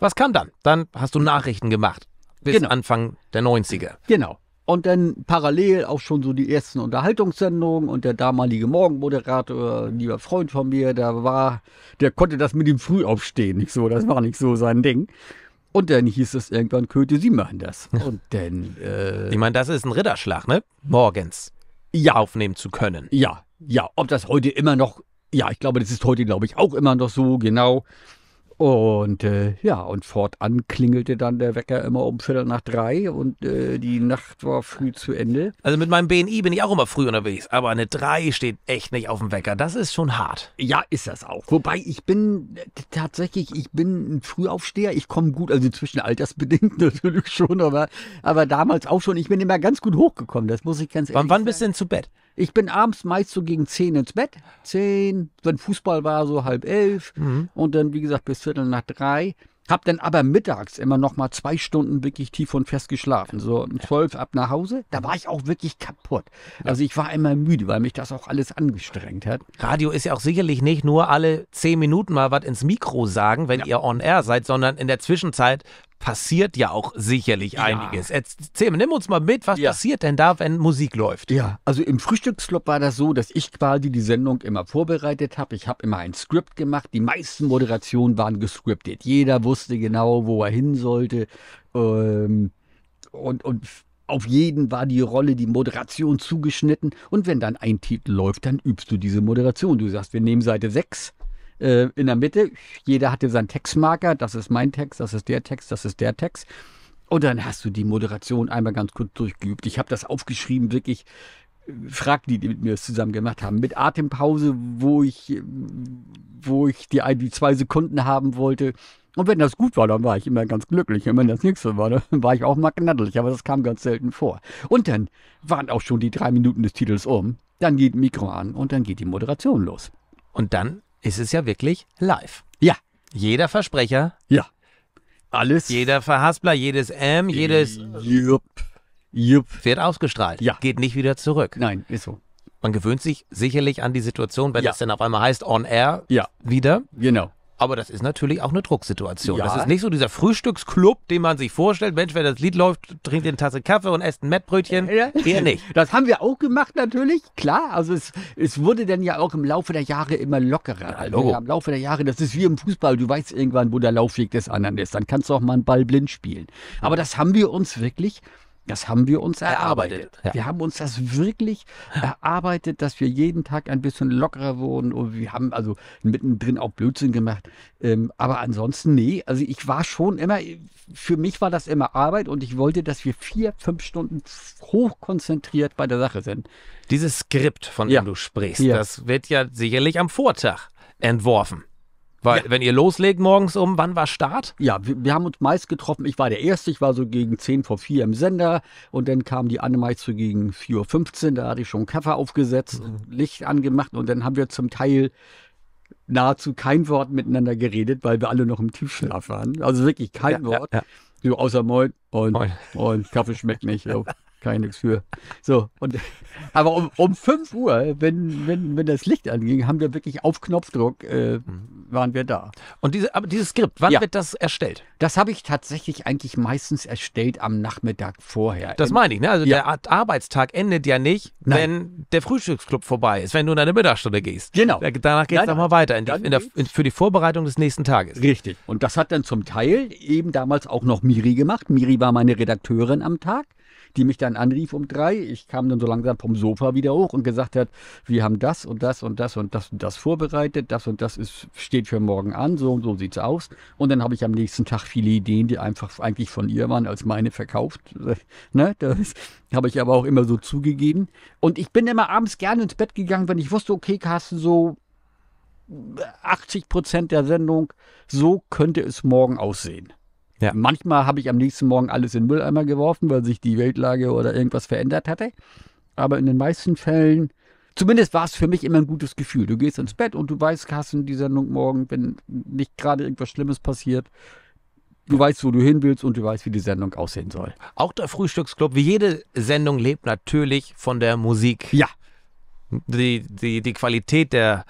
Was kam dann? Dann hast du Nachrichten gemacht. Bis genau. Anfang der 90er. Genau. Und dann parallel auch schon so die ersten Unterhaltungssendungen und der damalige Morgenmoderator, lieber Freund von mir, der war, der konnte das mit dem Frühaufstehen nicht so, das war nicht so sein Ding. Und dann hieß es irgendwann, Köte, Sie machen das. Und dann. Äh, ich meine, das ist ein Ritterschlag, ne? Morgens ja. aufnehmen zu können. Ja, ja. Ob das heute immer noch, ja, ich glaube, das ist heute, glaube ich, auch immer noch so, genau. Und äh, ja, und fortan klingelte dann der Wecker immer um Viertel nach drei und äh, die Nacht war früh zu Ende. Also mit meinem BNI bin ich auch immer früh unterwegs, aber eine drei steht echt nicht auf dem Wecker. Das ist schon hart. Ja, ist das auch. Wobei ich bin äh, tatsächlich, ich bin ein Frühaufsteher. Ich komme gut, also zwischen altersbedingt natürlich schon, aber, aber damals auch schon. Ich bin immer ganz gut hochgekommen, das muss ich ganz ehrlich wann, wann sagen. Wann bist du denn zu Bett? Ich bin abends meist so gegen zehn ins Bett. Zehn, wenn Fußball war, so halb elf. Mhm. Und dann, wie gesagt, bis Viertel nach drei. Hab dann aber mittags immer noch mal zwei Stunden wirklich tief und fest geschlafen. So um zwölf ab nach Hause. Da war ich auch wirklich kaputt. Also ich war immer müde, weil mich das auch alles angestrengt hat. Radio ist ja auch sicherlich nicht nur alle zehn Minuten mal was ins Mikro sagen, wenn ja. ihr on air seid, sondern in der Zwischenzeit passiert ja auch sicherlich ja. einiges. Erzähl, nimm uns mal mit, was ja. passiert denn da, wenn Musik läuft? Ja, also im Frühstücksclub war das so, dass ich quasi die Sendung immer vorbereitet habe. Ich habe immer ein Skript gemacht. Die meisten Moderationen waren gescriptet. Jeder wusste, wusste genau, wo er hin sollte. Ähm, und, und auf jeden war die Rolle, die Moderation zugeschnitten. Und wenn dann ein Titel läuft, dann übst du diese Moderation. Du sagst, wir nehmen Seite 6 äh, in der Mitte. Jeder hatte seinen Textmarker. Das ist mein Text, das ist der Text, das ist der Text. Und dann hast du die Moderation einmal ganz kurz durchgeübt. Ich habe das aufgeschrieben, wirklich die, die mit mir das zusammen gemacht haben. Mit Atempause, wo ich, wo ich die, die zwei Sekunden haben wollte. Und wenn das gut war, dann war ich immer ganz glücklich. Und wenn das nichts so war, dann war ich auch mal knaddelig. Aber das kam ganz selten vor. Und dann waren auch schon die drei Minuten des Titels um. Dann geht Mikro an und dann geht die Moderation los. Und dann ist es ja wirklich live. Ja. Jeder Versprecher. Ja. Alles. Jeder Verhaspler, jedes M, jedes. Jupp. Yep. Jupp. Wird ausgestrahlt. Ja. Geht nicht wieder zurück. Nein, ist so. Man gewöhnt sich sicherlich an die Situation, wenn ja. das dann auf einmal heißt on air ja. wieder. Genau. Aber das ist natürlich auch eine Drucksituation. Ja. Das ist nicht so dieser Frühstücksclub, den man sich vorstellt. Mensch, wenn das Lied läuft, trinkt eine Tasse Kaffee und esst ein Mettbrötchen. Ja. Eher nicht. Das haben wir auch gemacht natürlich, klar. Also es, es wurde dann ja auch im Laufe der Jahre immer lockerer. Ja, Ja, Im Laufe der Jahre, das ist wie im Fußball. Du weißt irgendwann, wo der Laufweg des anderen ist. Dann kannst du auch mal einen Ball blind spielen. Aber das haben wir uns wirklich das haben wir uns erarbeitet. erarbeitet. Ja. Wir haben uns das wirklich erarbeitet, dass wir jeden Tag ein bisschen lockerer wurden. Und wir haben also mittendrin auch Blödsinn gemacht. Ähm, aber ansonsten, nee. Also ich war schon immer, für mich war das immer Arbeit und ich wollte, dass wir vier, fünf Stunden hochkonzentriert bei der Sache sind. Dieses Skript, von ja. dem du sprichst, ja. das wird ja sicherlich am Vortag entworfen. Weil, ja. wenn ihr loslegt morgens um, wann war Start? Ja, wir, wir, haben uns meist getroffen. Ich war der Erste, ich war so gegen 10 vor 4 im Sender und dann kam die meist so gegen 4.15 Uhr. Da hatte ich schon Kaffee aufgesetzt, mhm. Licht angemacht und dann haben wir zum Teil nahezu kein Wort miteinander geredet, weil wir alle noch im Tiefschlaf waren. Also wirklich kein ja, Wort. Ja, so außer Moin und, Moin. und Kaffee schmeckt nicht. So. kann ich nichts für. So, und, aber um, um 5 Uhr, wenn, wenn, wenn das Licht anging, haben wir wirklich auf Knopfdruck, äh, mhm. waren wir da. Und diese, aber dieses Skript, wann ja. wird das erstellt? Das habe ich tatsächlich eigentlich meistens erstellt am Nachmittag vorher. Das meine ich, ne? Also ja. der Arbeitstag endet ja nicht, Nein. wenn der Frühstücksclub vorbei ist, wenn du in deine Mittagsstunde gehst. Genau. Danach geht es nochmal weiter in die, in der, in, für die Vorbereitung des nächsten Tages. Richtig. Und das hat dann zum Teil eben damals auch noch Miri gemacht. Miri war meine Redakteurin am Tag die mich dann anrief um drei. Ich kam dann so langsam vom Sofa wieder hoch und gesagt hat, wir haben das und das und das und das und das vorbereitet, das und das ist, steht für morgen an, so und so sieht's aus. Und dann habe ich am nächsten Tag viele Ideen, die einfach eigentlich von ihr waren, als meine verkauft. ne? Das habe ich aber auch immer so zugegeben. Und ich bin immer abends gerne ins Bett gegangen, wenn ich wusste, okay, Carsten, so 80 Prozent der Sendung, so könnte es morgen aussehen. Ja. Manchmal habe ich am nächsten Morgen alles in den Mülleimer geworfen, weil sich die Weltlage oder irgendwas verändert hatte. Aber in den meisten Fällen, zumindest war es für mich immer ein gutes Gefühl. Du gehst ins Bett und du weißt, hast in die Sendung morgen, wenn nicht gerade irgendwas Schlimmes passiert, Du weißt, wo du hin willst und du weißt, wie die Sendung aussehen soll. Auch der Frühstücksclub, wie jede Sendung, lebt natürlich von der Musik. Ja. Die, die, die Qualität der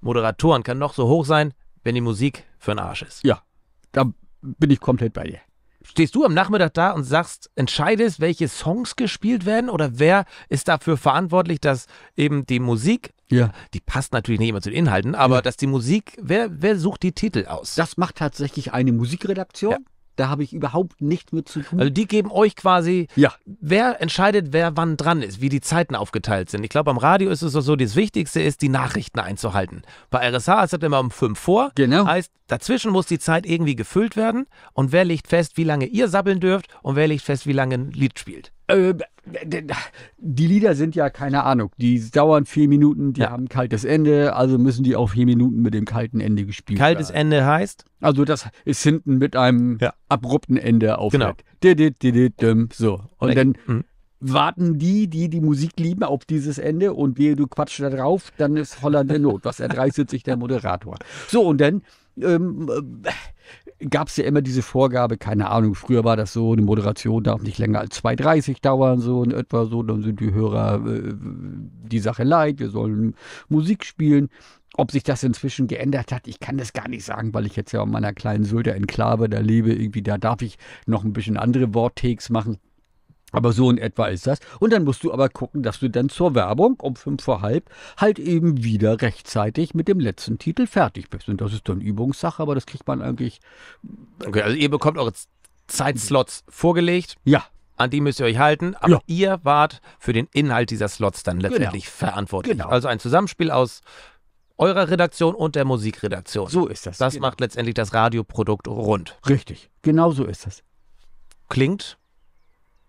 Moderatoren kann noch so hoch sein, wenn die Musik für den Arsch ist. Ja. Da bin ich komplett bei dir. Stehst du am Nachmittag da und sagst, entscheidest, welche Songs gespielt werden oder wer ist dafür verantwortlich, dass eben die Musik, ja. die passt natürlich nicht immer zu den Inhalten, aber ja. dass die Musik, wer, wer sucht die Titel aus? Das macht tatsächlich eine Musikredaktion. Ja. Da habe ich überhaupt nichts mit zu tun. Also die geben euch quasi, ja. wer entscheidet, wer wann dran ist, wie die Zeiten aufgeteilt sind. Ich glaube, am Radio ist es so, das Wichtigste ist, die Nachrichten einzuhalten. Bei RSH ist das immer um 5 vor. Genau. Heißt, Dazwischen muss die Zeit irgendwie gefüllt werden und wer legt fest, wie lange ihr sabbeln dürft und wer legt fest, wie lange ein Lied spielt? Äh, die Lieder sind ja keine Ahnung. Die dauern vier Minuten, die ja. haben ein kaltes Ende, also müssen die auch vier Minuten mit dem kalten Ende gespielt Kaltes werden. Ende heißt? Also das ist hinten mit einem ja. abrupten Ende aufgehört. Genau. So. Und dann mhm. warten die, die die Musik lieben, auf dieses Ende und wehe, du quatschst da drauf, dann ist Holland der Not. Was erdreistet sich der Moderator? So, und dann ähm, äh, gab es ja immer diese Vorgabe, keine Ahnung, früher war das so, eine Moderation darf nicht länger als 2,30 dauern, so in etwa so, dann sind die Hörer äh, die Sache leid, wir sollen Musik spielen. Ob sich das inzwischen geändert hat, ich kann das gar nicht sagen, weil ich jetzt ja in meiner kleinen Sylter Enklave da lebe, irgendwie, da darf ich noch ein bisschen andere Worttakes machen. Aber so in etwa ist das. Und dann musst du aber gucken, dass du dann zur Werbung um fünf vor halb halt eben wieder rechtzeitig mit dem letzten Titel fertig bist. Und das ist dann Übungssache, aber das kriegt man eigentlich. Okay, also ihr bekommt eure Zeitslots vorgelegt. Ja. An die müsst ihr euch halten, aber ja. ihr wart für den Inhalt dieser Slots dann genau. letztendlich genau. verantwortlich. Genau. Also ein Zusammenspiel aus eurer Redaktion und der Musikredaktion. So ist das. Das genau. macht letztendlich das Radioprodukt rund. Richtig, genau so ist das. Klingt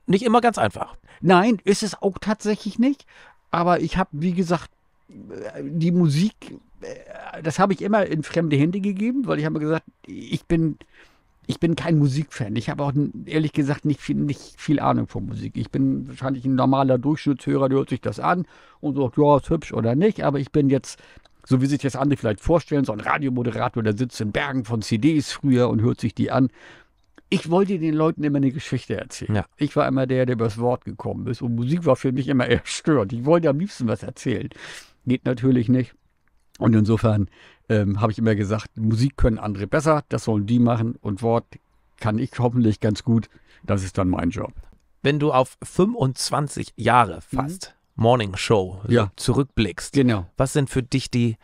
nicht immer ganz einfach. Nein, ist es auch tatsächlich nicht. Aber ich habe, wie gesagt, äh, die Musik, äh, das habe ich immer in fremde Hände gegeben, weil ich habe gesagt, ich bin, ich bin kein Musikfan. Ich habe auch ehrlich gesagt nicht viel, nicht viel Ahnung von Musik. Ich bin wahrscheinlich ein normaler Durchschnittshörer, der hört sich das an und sagt, ja, ist hübsch oder nicht. Aber ich bin jetzt, so wie sich das andere vielleicht vorstellen, so ein Radiomoderator, der sitzt in Bergen von CDs früher und hört sich die an ich wollte den Leuten immer eine Geschichte erzählen. Ja. Ich war immer der, der übers Wort gekommen ist. Und Musik war für mich immer eher störend. Ich wollte am liebsten was erzählen. Geht natürlich nicht. Und insofern ähm, habe ich immer gesagt, Musik können andere besser, das sollen die machen. Und Wort kann ich hoffentlich ganz gut. Das ist dann mein Job. Wenn du auf 25 Jahre mhm. fast mhm. Morning Show ja. zurückblickst, genau. was sind für dich die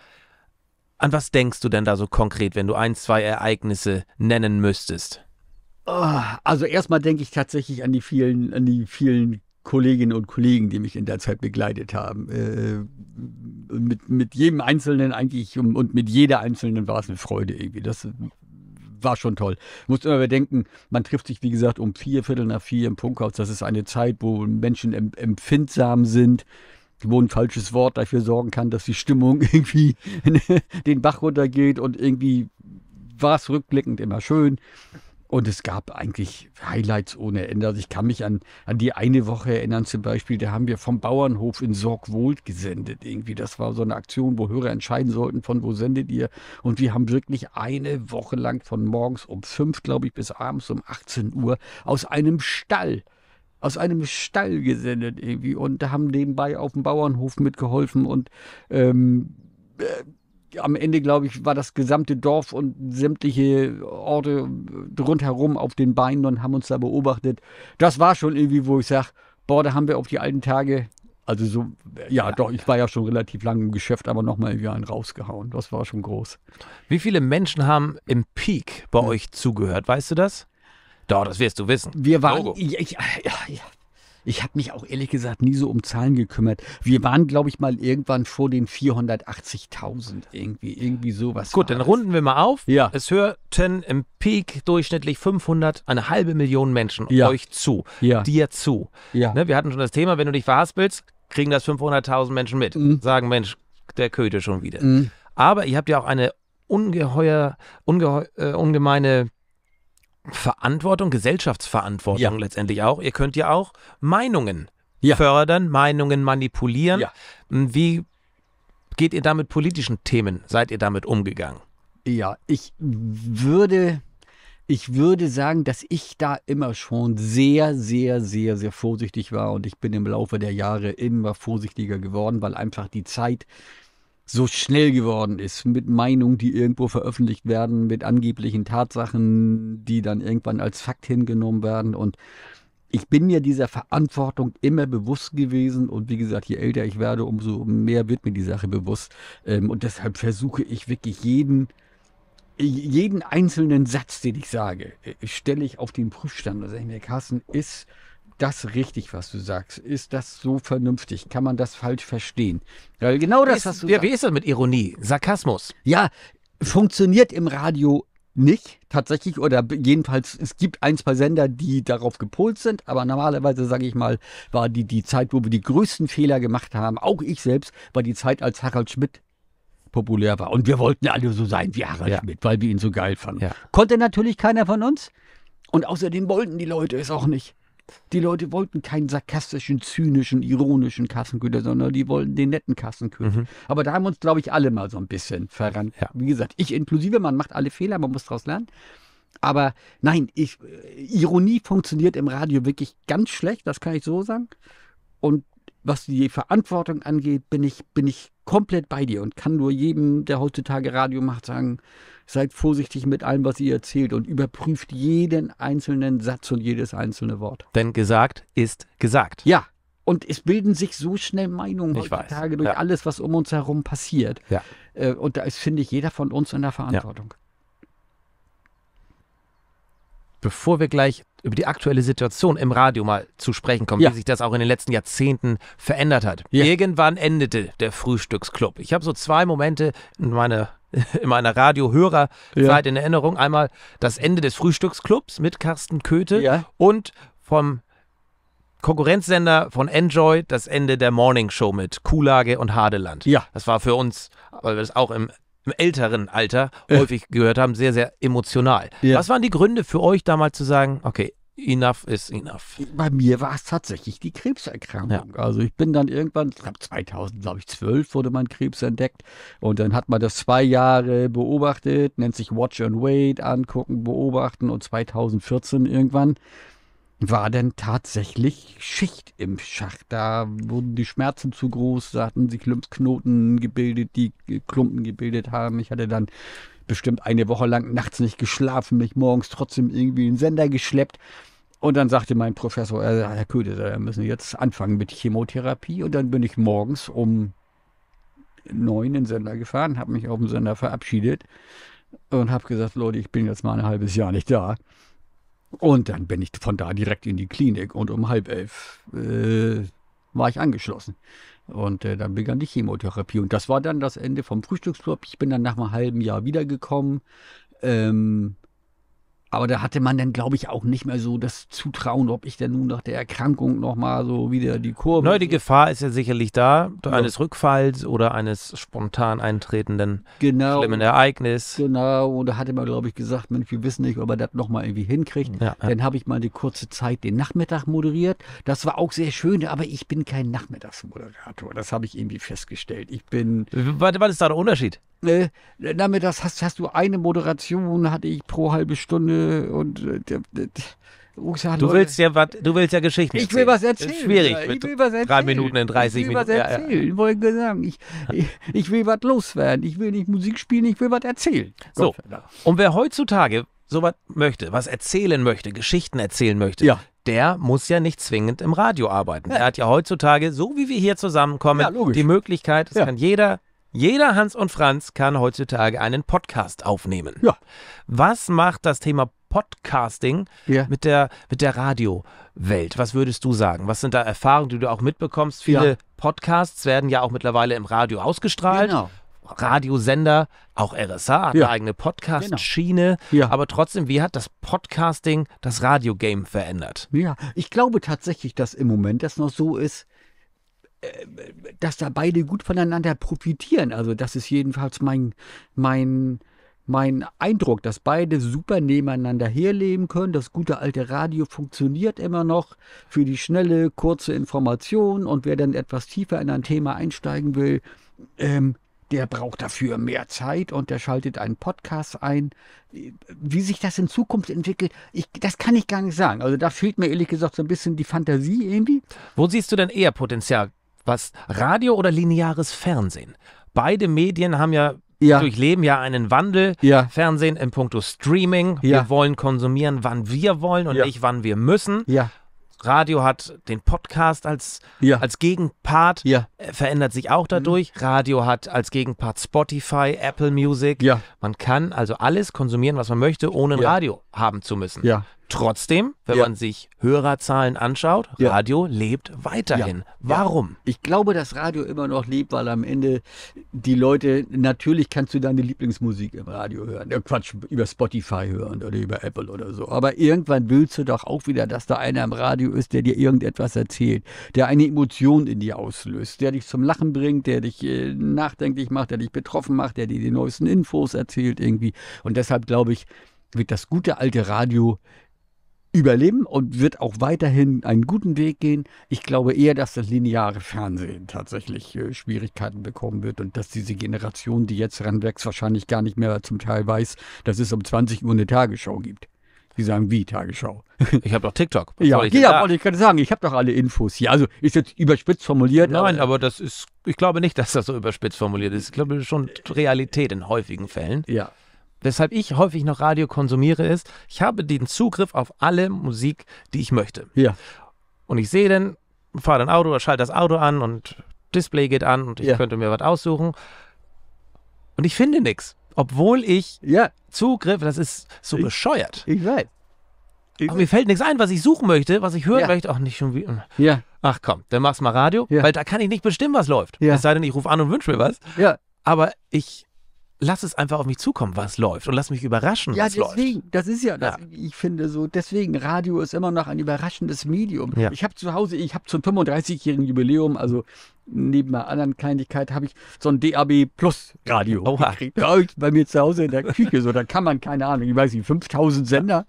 an was denkst du denn da so konkret, wenn du ein, zwei Ereignisse nennen müsstest? Also erstmal denke ich tatsächlich an die vielen, an die vielen Kolleginnen und Kollegen, die mich in der Zeit begleitet haben. Äh, mit, mit jedem Einzelnen eigentlich und, und mit jeder Einzelnen war es eine Freude irgendwie. Das war schon toll. Ich Muss immer bedenken, man trifft sich, wie gesagt, um vier, Viertel nach vier im Punkhaus. Das ist eine Zeit, wo Menschen em empfindsam sind, wo ein falsches Wort dafür sorgen kann, dass die Stimmung irgendwie den Bach runtergeht und irgendwie war es rückblickend immer schön. Und es gab eigentlich Highlights ohne Ende. Also ich kann mich an, an die eine Woche erinnern, zum Beispiel, da haben wir vom Bauernhof in Sorgwold gesendet. Irgendwie, das war so eine Aktion, wo Hörer entscheiden sollten, von wo sendet ihr. Und wir haben wirklich eine Woche lang von morgens um fünf, glaube ich, bis abends um 18 Uhr aus einem Stall aus einem Stall gesendet irgendwie und haben nebenbei auf dem Bauernhof mitgeholfen und ähm, äh, am Ende, glaube ich, war das gesamte Dorf und sämtliche Orte rundherum auf den Beinen und haben uns da beobachtet. Das war schon irgendwie, wo ich sage, boah, da haben wir auf die alten Tage, also so, ja, doch, ich war ja schon relativ lange im Geschäft, aber nochmal irgendwie einen rausgehauen. Das war schon groß. Wie viele Menschen haben im Peak bei ja. euch zugehört? Weißt du das? Doch, das wirst du wissen. Wir waren, ja, ja, ich habe mich auch ehrlich gesagt nie so um Zahlen gekümmert. Wir waren, glaube ich, mal irgendwann vor den 480.000 irgendwie, irgendwie sowas. Gut, dann runden wir mal auf. Ja. Es hörten im Peak durchschnittlich 500, eine halbe Million Menschen ja. euch zu, ja. dir zu. Ja. Ne, wir hatten schon das Thema, wenn du dich verhaspelst, kriegen das 500.000 Menschen mit. Mhm. Sagen, Mensch, der Köte schon wieder. Mhm. Aber ihr habt ja auch eine ungeheuer, ungeheu, äh, ungemeine Verantwortung, Gesellschaftsverantwortung ja. letztendlich auch. Ihr könnt ja auch Meinungen ja. fördern, Meinungen manipulieren. Ja. Hm, wie geht ihr da mit politischen Themen? Seid ihr damit umgegangen? Ja, ich würde, ich würde sagen, dass ich da immer schon sehr, sehr, sehr, sehr vorsichtig war und ich bin im Laufe der Jahre immer vorsichtiger geworden, weil einfach die Zeit so schnell geworden ist, mit Meinungen, die irgendwo veröffentlicht werden, mit angeblichen Tatsachen, die dann irgendwann als Fakt hingenommen werden. Und ich bin mir dieser Verantwortung immer bewusst gewesen. Und wie gesagt, je älter ich werde, umso mehr wird mir die Sache bewusst. Ähm, und deshalb versuche ich wirklich jeden, jeden einzelnen Satz, den ich sage, äh, stelle ich auf den Prüfstand. Da sage ich mir, Carsten, ist das richtig, was du sagst? Ist das so vernünftig? Kann man das falsch verstehen? Weil genau das, was du ja, Wie ist das mit Ironie? Sarkasmus? Ja, funktioniert im Radio nicht tatsächlich oder jedenfalls es gibt ein, zwei Sender, die darauf gepolt sind, aber normalerweise sage ich mal, war die die Zeit, wo wir die größten Fehler gemacht haben, auch ich selbst, war die Zeit, als Harald Schmidt populär war und wir wollten alle so sein wie Harald ja. Schmidt, weil wir ihn so geil fanden. Ja. Konnte natürlich keiner von uns und außerdem wollten die Leute es auch nicht. Die Leute wollten keinen sarkastischen, zynischen, ironischen Kassenköder, sondern die wollten den netten Kassenköder. Mhm. Aber da haben uns, glaube ich, alle mal so ein bisschen verrannt. Ja. Wie gesagt, ich inklusive, man macht alle Fehler, man muss daraus lernen. Aber nein, ich, äh, Ironie funktioniert im Radio wirklich ganz schlecht, das kann ich so sagen. Und was die Verantwortung angeht, bin ich, bin ich komplett bei dir und kann nur jedem, der heutzutage Radio macht, sagen, seid vorsichtig mit allem, was ihr erzählt und überprüft jeden einzelnen Satz und jedes einzelne Wort. Denn gesagt ist gesagt. Ja. Und es bilden sich so schnell Meinungen ich heutzutage weiß. durch ja. alles, was um uns herum passiert. Ja. Äh, und da ist, finde ich, jeder von uns in der Verantwortung. Ja. Bevor wir gleich über die aktuelle Situation im Radio mal zu sprechen kommen, ja. wie sich das auch in den letzten Jahrzehnten verändert hat. Ja. Irgendwann endete der Frühstücksclub. Ich habe so zwei Momente in meiner in meiner Radiohörerzeit ja. in Erinnerung. Einmal das Ende des Frühstücksclubs mit Carsten Köthe ja. und vom Konkurrenzsender von Enjoy das Ende der Morning Show mit Kuhlage und Hadeland. Ja. Das war für uns, weil wir das auch im im älteren Alter häufig gehört haben, sehr, sehr emotional. Ja. Was waren die Gründe für euch damals zu sagen, okay, Enough is enough. Bei mir war es tatsächlich die Krebserkrankung. Ja. Also ich bin dann irgendwann, ich glaube 2012 wurde mein Krebs entdeckt und dann hat man das zwei Jahre beobachtet, nennt sich Watch and Wait, angucken, beobachten und 2014 irgendwann war denn tatsächlich Schicht im Schacht. Da wurden die Schmerzen zu groß, da hatten sich Lymphknoten gebildet, die Klumpen gebildet haben. Ich hatte dann bestimmt eine Woche lang nachts nicht geschlafen, mich morgens trotzdem irgendwie in den Sender geschleppt. Und dann sagte mein Professor, äh, Herr Köde, wir müssen jetzt anfangen mit Chemotherapie. Und dann bin ich morgens um neun in den Sender gefahren, habe mich auf dem Sender verabschiedet und habe gesagt, Leute, ich bin jetzt mal ein halbes Jahr nicht da. Und dann bin ich von da direkt in die Klinik und um halb elf äh, war ich angeschlossen. Und äh, dann begann die Chemotherapie. Und das war dann das Ende vom Frühstücksclub. Ich bin dann nach einem halben Jahr wiedergekommen. Ähm, aber da hatte man dann, glaube ich, auch nicht mehr so das Zutrauen, ob ich denn nun nach der Erkrankung nochmal so wieder die Kurve. Nein, die Gefahr ist ja sicherlich da, ja. eines Rückfalls oder eines spontan eintretenden genau. schlimmen Ereignisses. Genau, und da hatte man, glaube ich, gesagt, Mensch, wir wissen nicht, ob er das nochmal irgendwie hinkriegt. Ja, ja. Dann habe ich mal eine kurze Zeit den Nachmittag moderiert. Das war auch sehr schön, aber ich bin kein Nachmittagsmoderator. Das habe ich irgendwie festgestellt. Ich bin. was ist da der Unterschied? äh, nachmittags hast, hast du eine Moderation, hatte ich pro halbe Stunde und äh, Rucksack, du willst ja was, du willst ja Geschichten. Ich will was erzählen. schwierig. Ich will was erzählen. Drei Minuten in 30 Minuten. Ich will Minuten. was erzählen. Ja, ja. ich, ich, will was loswerden. Ich will nicht Musik spielen. Ich will was erzählen. So. Und wer heutzutage sowas möchte, was erzählen möchte, Geschichten erzählen möchte, ja. der muss ja nicht zwingend im Radio arbeiten. Ja. Er hat ja heutzutage, so wie wir hier zusammenkommen, die Möglichkeit, es kann jeder jeder Hans und Franz kann heutzutage einen Podcast aufnehmen. Ja. Was macht das Thema Podcasting ja. mit der, mit der Radiowelt? Was würdest du sagen? Was sind da Erfahrungen, die du auch mitbekommst? Viele ja. Podcasts werden ja auch mittlerweile im Radio ausgestrahlt. Genau. Radiosender, auch RSA hat ja. eine eigene Podcast-Schiene. Genau. Ja. Aber trotzdem, wie hat das Podcasting das Radiogame verändert? Ja, ich glaube tatsächlich, dass im Moment das noch so ist, dass da beide gut voneinander profitieren. Also das ist jedenfalls mein, mein, mein Eindruck, dass beide super nebeneinander herleben können. Das gute alte Radio funktioniert immer noch für die schnelle, kurze Information. Und wer dann etwas tiefer in ein Thema einsteigen will, ähm, der braucht dafür mehr Zeit und der schaltet einen Podcast ein. Wie sich das in Zukunft entwickelt, ich, das kann ich gar nicht sagen. Also da fehlt mir ehrlich gesagt so ein bisschen die Fantasie irgendwie. Wo siehst du denn eher Potenzial? was Radio oder lineares Fernsehen. Beide Medien haben ja ja. durchleben ja einen Wandel. Ja. Fernsehen in puncto Streaming. Ja. Wir wollen konsumieren, wann wir wollen und ja. nicht, wann wir müssen. Ja. Radio hat den Podcast als, ja. als Gegenpart, ja. äh, verändert sich auch dadurch. Mhm. Radio hat als Gegenpart Spotify, Apple Music. Ja. Man kann also alles konsumieren, was man möchte, ohne ein Radio haben zu müssen. Trotzdem, wenn ja. man sich Hörerzahlen anschaut, ja. Radio lebt weiterhin. Ja. Warum? Ich glaube, dass Radio immer noch lebt, weil am Ende die Leute, natürlich kannst du deine Lieblingsmusik im Radio hören. Äh, Quatsch, über Spotify hören oder über Apple oder so. Aber irgendwann willst du doch auch wieder, dass da einer im Radio ist, der dir irgendetwas erzählt, der eine Emotion in dir auslöst, der dich zum Lachen bringt, der dich äh, nachdenklich macht, der dich betroffen macht, der dir die neuesten Infos erzählt irgendwie. Und deshalb glaube ich, wird das gute alte Radio überleben und wird auch weiterhin einen guten Weg gehen. Ich glaube eher, dass das lineare Fernsehen tatsächlich äh, Schwierigkeiten bekommen wird und dass diese Generation, die jetzt ranwächst, wahrscheinlich gar nicht mehr zum Teil weiß, dass es um 20 Uhr eine Tagesschau gibt. Die sagen, wie Tagesschau? Ich habe doch TikTok. Was ja, ich, ja, genau, wollte ich gerade sagen, ich habe doch alle Infos hier. Also ist jetzt überspitzt formuliert. Nein, aber, äh, aber das ist, ich glaube nicht, dass das so überspitzt formuliert ist. Ich glaube schon Realität in häufigen Fällen. Ja weshalb ich häufig noch Radio konsumiere, ist, ich habe den Zugriff auf alle Musik, die ich möchte. Ja. Und ich sehe dann, fahre ein Auto oder schalte das Auto an und Display geht an und ich ja. könnte mir was aussuchen. Und ich finde nichts. Obwohl ich ja. Zugriff, das ist so ich, bescheuert. Ich weiß. Ich Aber mir fällt nichts ein, was ich suchen möchte, was ich hören ja. möchte. Ach, nicht schon wieder. Ja. Ach komm, dann mach's mal Radio, weil da kann ich nicht bestimmen, was läuft. Es sei denn, ich rufe an und wünsche mir was. Ja. Aber ich lass es einfach auf mich zukommen, was läuft und lass mich überraschen, ja, was deswegen, läuft. Das ist ja, das, ja, ich finde so, deswegen Radio ist immer noch ein überraschendes Medium. Ja. Ich habe zu Hause, ich habe zum 35-jährigen Jubiläum, also neben einer anderen Kleinigkeit, habe ich so ein DAB Plus Radio Oha. gekriegt. bei mir zu Hause in der Küche, so da kann man keine Ahnung, ich weiß nicht, 5000 Sender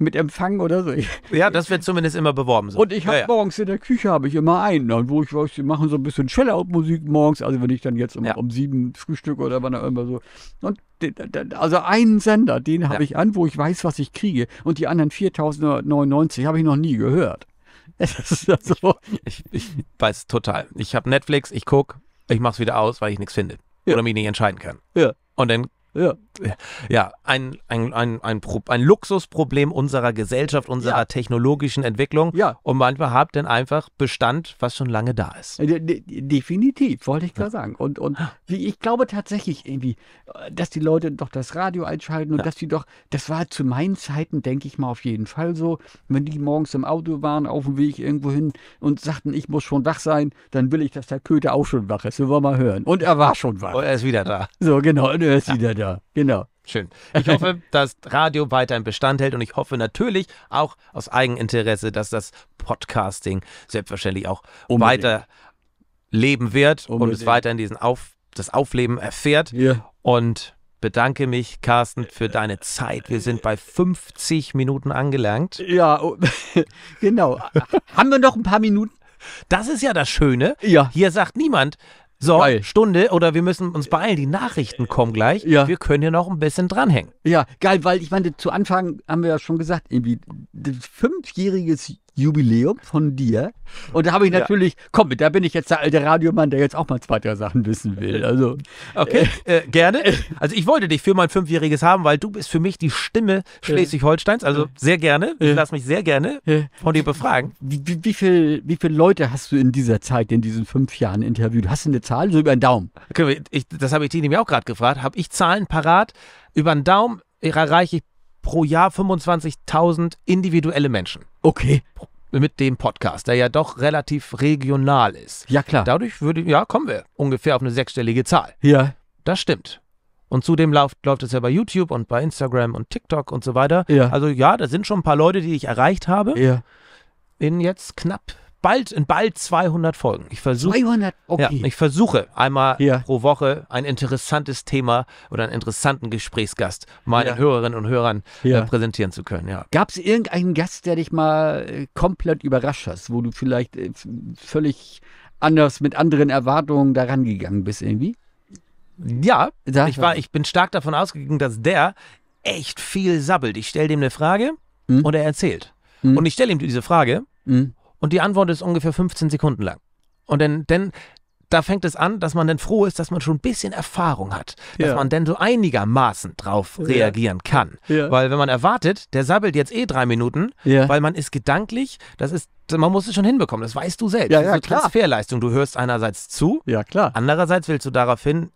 mit Empfang oder so. Ja, das wird zumindest immer beworben. So. Und ich habe ja, ja. morgens in der Küche habe ich immer einen, ne, wo ich weiß, die machen so ein bisschen Shell-Out-Musik morgens, also wenn ich dann jetzt um, ja. um sieben Frühstück oder wann auch immer so. Und also einen Sender, den habe ich an, wo ich weiß, was ich kriege. Und die anderen 4099 habe ich noch nie gehört. so. Also ich, ich, weiß total. Ich habe Netflix, ich gucke, ich mache es wieder aus, weil ich nichts finde. Oder mich nicht entscheiden kann. Ja. Und dann ja, ja ein, ein, ein, ein, ein Luxusproblem unserer Gesellschaft, unserer ja. technologischen Entwicklung. Ja. Und manchmal habt denn einfach Bestand, was schon lange da ist. Äh, definitiv, wollte ich gerade ja. sagen. Und, und ah. ich glaube tatsächlich irgendwie, äh, dass die Leute doch das Radio einschalten und ja. dass die doch, das war zu meinen Zeiten, denke ich mal, auf jeden Fall so. Wenn die morgens im Auto waren, auf dem Weg irgendwo hin und sagten, ich muss schon wach sein, dann will ich, dass der Köter auch schon wach ist. Wir wollen mal hören. Und er war schon wach. Und oh, er ist wieder da. So, genau, und er ist wieder da ja, genau. Schön. Ich hoffe, dass Radio weiterhin Bestand hält und ich hoffe natürlich auch aus Eigeninteresse, dass das Podcasting selbstverständlich auch Unbedingt. weiter leben wird Unbedingt. und es weiterhin diesen Auf, das Aufleben erfährt. Ja. Und bedanke mich, Carsten, für deine Zeit. Wir sind bei 50 Minuten angelangt. Ja, oh, genau. Haben wir noch ein paar Minuten? Das ist ja das Schöne. Ja. Hier sagt niemand, so, geil. Stunde oder wir müssen uns beeilen, die Nachrichten kommen gleich. Ja. Wir können hier noch ein bisschen dranhängen. Ja, geil, weil ich meine, zu Anfang haben wir ja schon gesagt, irgendwie fünfjähriges Jubiläum von dir. Und da habe ich natürlich, ja. komm, da bin ich jetzt der alte Radiomann, der jetzt auch mal zwei, drei Sachen wissen will. Also, äh, okay, äh, äh, gerne. Äh, also ich wollte dich für mein Fünfjähriges haben, weil du bist für mich die Stimme äh, Schleswig-Holsteins. Also sehr gerne. Ich lasse mich sehr gerne von dir befragen. Wie, wie, wie, viel, wie viele Leute hast du in dieser Zeit, in diesen fünf Jahren interviewt? Hast du eine Zahl? So über den Daumen. Okay, ich, das habe ich dich nämlich auch gerade gefragt. Habe ich Zahlen parat? Über den Daumen erreiche ich pro Jahr 25.000 individuelle Menschen. Okay. Mit dem Podcast, der ja doch relativ regional ist. Ja, klar. Dadurch würde, ja, kommen wir ungefähr auf eine sechsstellige Zahl. Ja. Das stimmt. Und zudem läuft, läuft es ja bei YouTube und bei Instagram und TikTok und so weiter. Ja. Also ja, da sind schon ein paar Leute, die ich erreicht habe. Ja. In jetzt knapp bald, in bald 200 Folgen. Ich versuche. 200? Okay. Ja, ich versuche einmal ja. pro Woche ein interessantes Thema oder einen interessanten Gesprächsgast meinen ja. Hörerinnen und Hörern äh, präsentieren zu können. Ja. Gab es irgendeinen Gast, der dich mal äh, komplett überrascht hast, wo du vielleicht äh, völlig anders mit anderen Erwartungen daran gegangen bist irgendwie? Ja, das ich, war, ich bin stark davon ausgegangen, dass der echt viel sabbelt. Ich stelle dem eine Frage hm? und er erzählt. Hm? Und ich stelle ihm diese Frage hm? Und die Antwort ist ungefähr 15 Sekunden lang. Und dann, dann da fängt es an, dass man dann froh ist, dass man schon ein bisschen Erfahrung hat, dass ja. man dann so einigermaßen drauf ja. reagieren kann. Ja. Weil wenn man erwartet, der sabbelt jetzt eh drei Minuten, weil man ist gedanklich, das ist, man muss es schon hinbekommen, das weißt du selbst. Ja, ja, so Transferleistung, du hörst einerseits zu, ja, klar. andererseits willst du daraufhin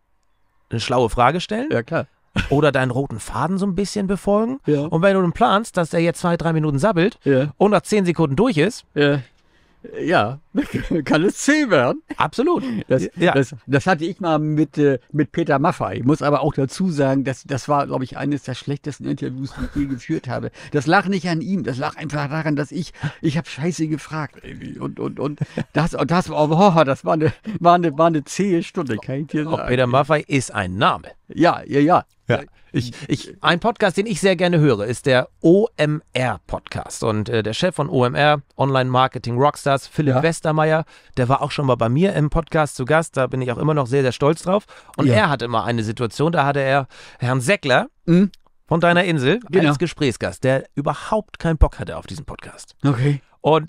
eine schlaue Frage stellen. Ja, klar. oder deinen roten Faden so ein bisschen befolgen. Und wenn du dann planst, dass er jetzt zwei, drei Minuten sabbelt und nach zehn Sekunden durch ist, ja, kann es zäh werden. Absolut. Das, ja. das, das, hatte ich mal mit, äh, mit Peter Maffay. Ich muss aber auch dazu sagen, dass, das war, glaube ich, eines der schlechtesten Interviews, die ich je geführt habe. Das lag nicht an ihm, das lag einfach daran, dass ich, ich habe Scheiße gefragt. Irgendwie. Und, und, und das, das, oh, das war eine, war eine, war eine zähe Stunde, kann ich dir sagen. Auch Peter Maffay ist ein Name. Ja, ja, ja. ja. Äh, ich, äh, ich, ein Podcast, den ich sehr gerne höre, ist der OMR-Podcast. Und äh, der Chef von OMR, Online Marketing Rockstars, Philipp ja. Westermeier, der war auch schon mal bei mir im Podcast zu Gast. Da bin ich auch immer noch sehr, sehr stolz drauf. Und ja. er hatte immer eine Situation, da hatte er Herrn Seckler. Mhm. Von deiner Insel genau. als Gesprächsgast, der überhaupt keinen Bock hatte auf diesen Podcast. Okay. Und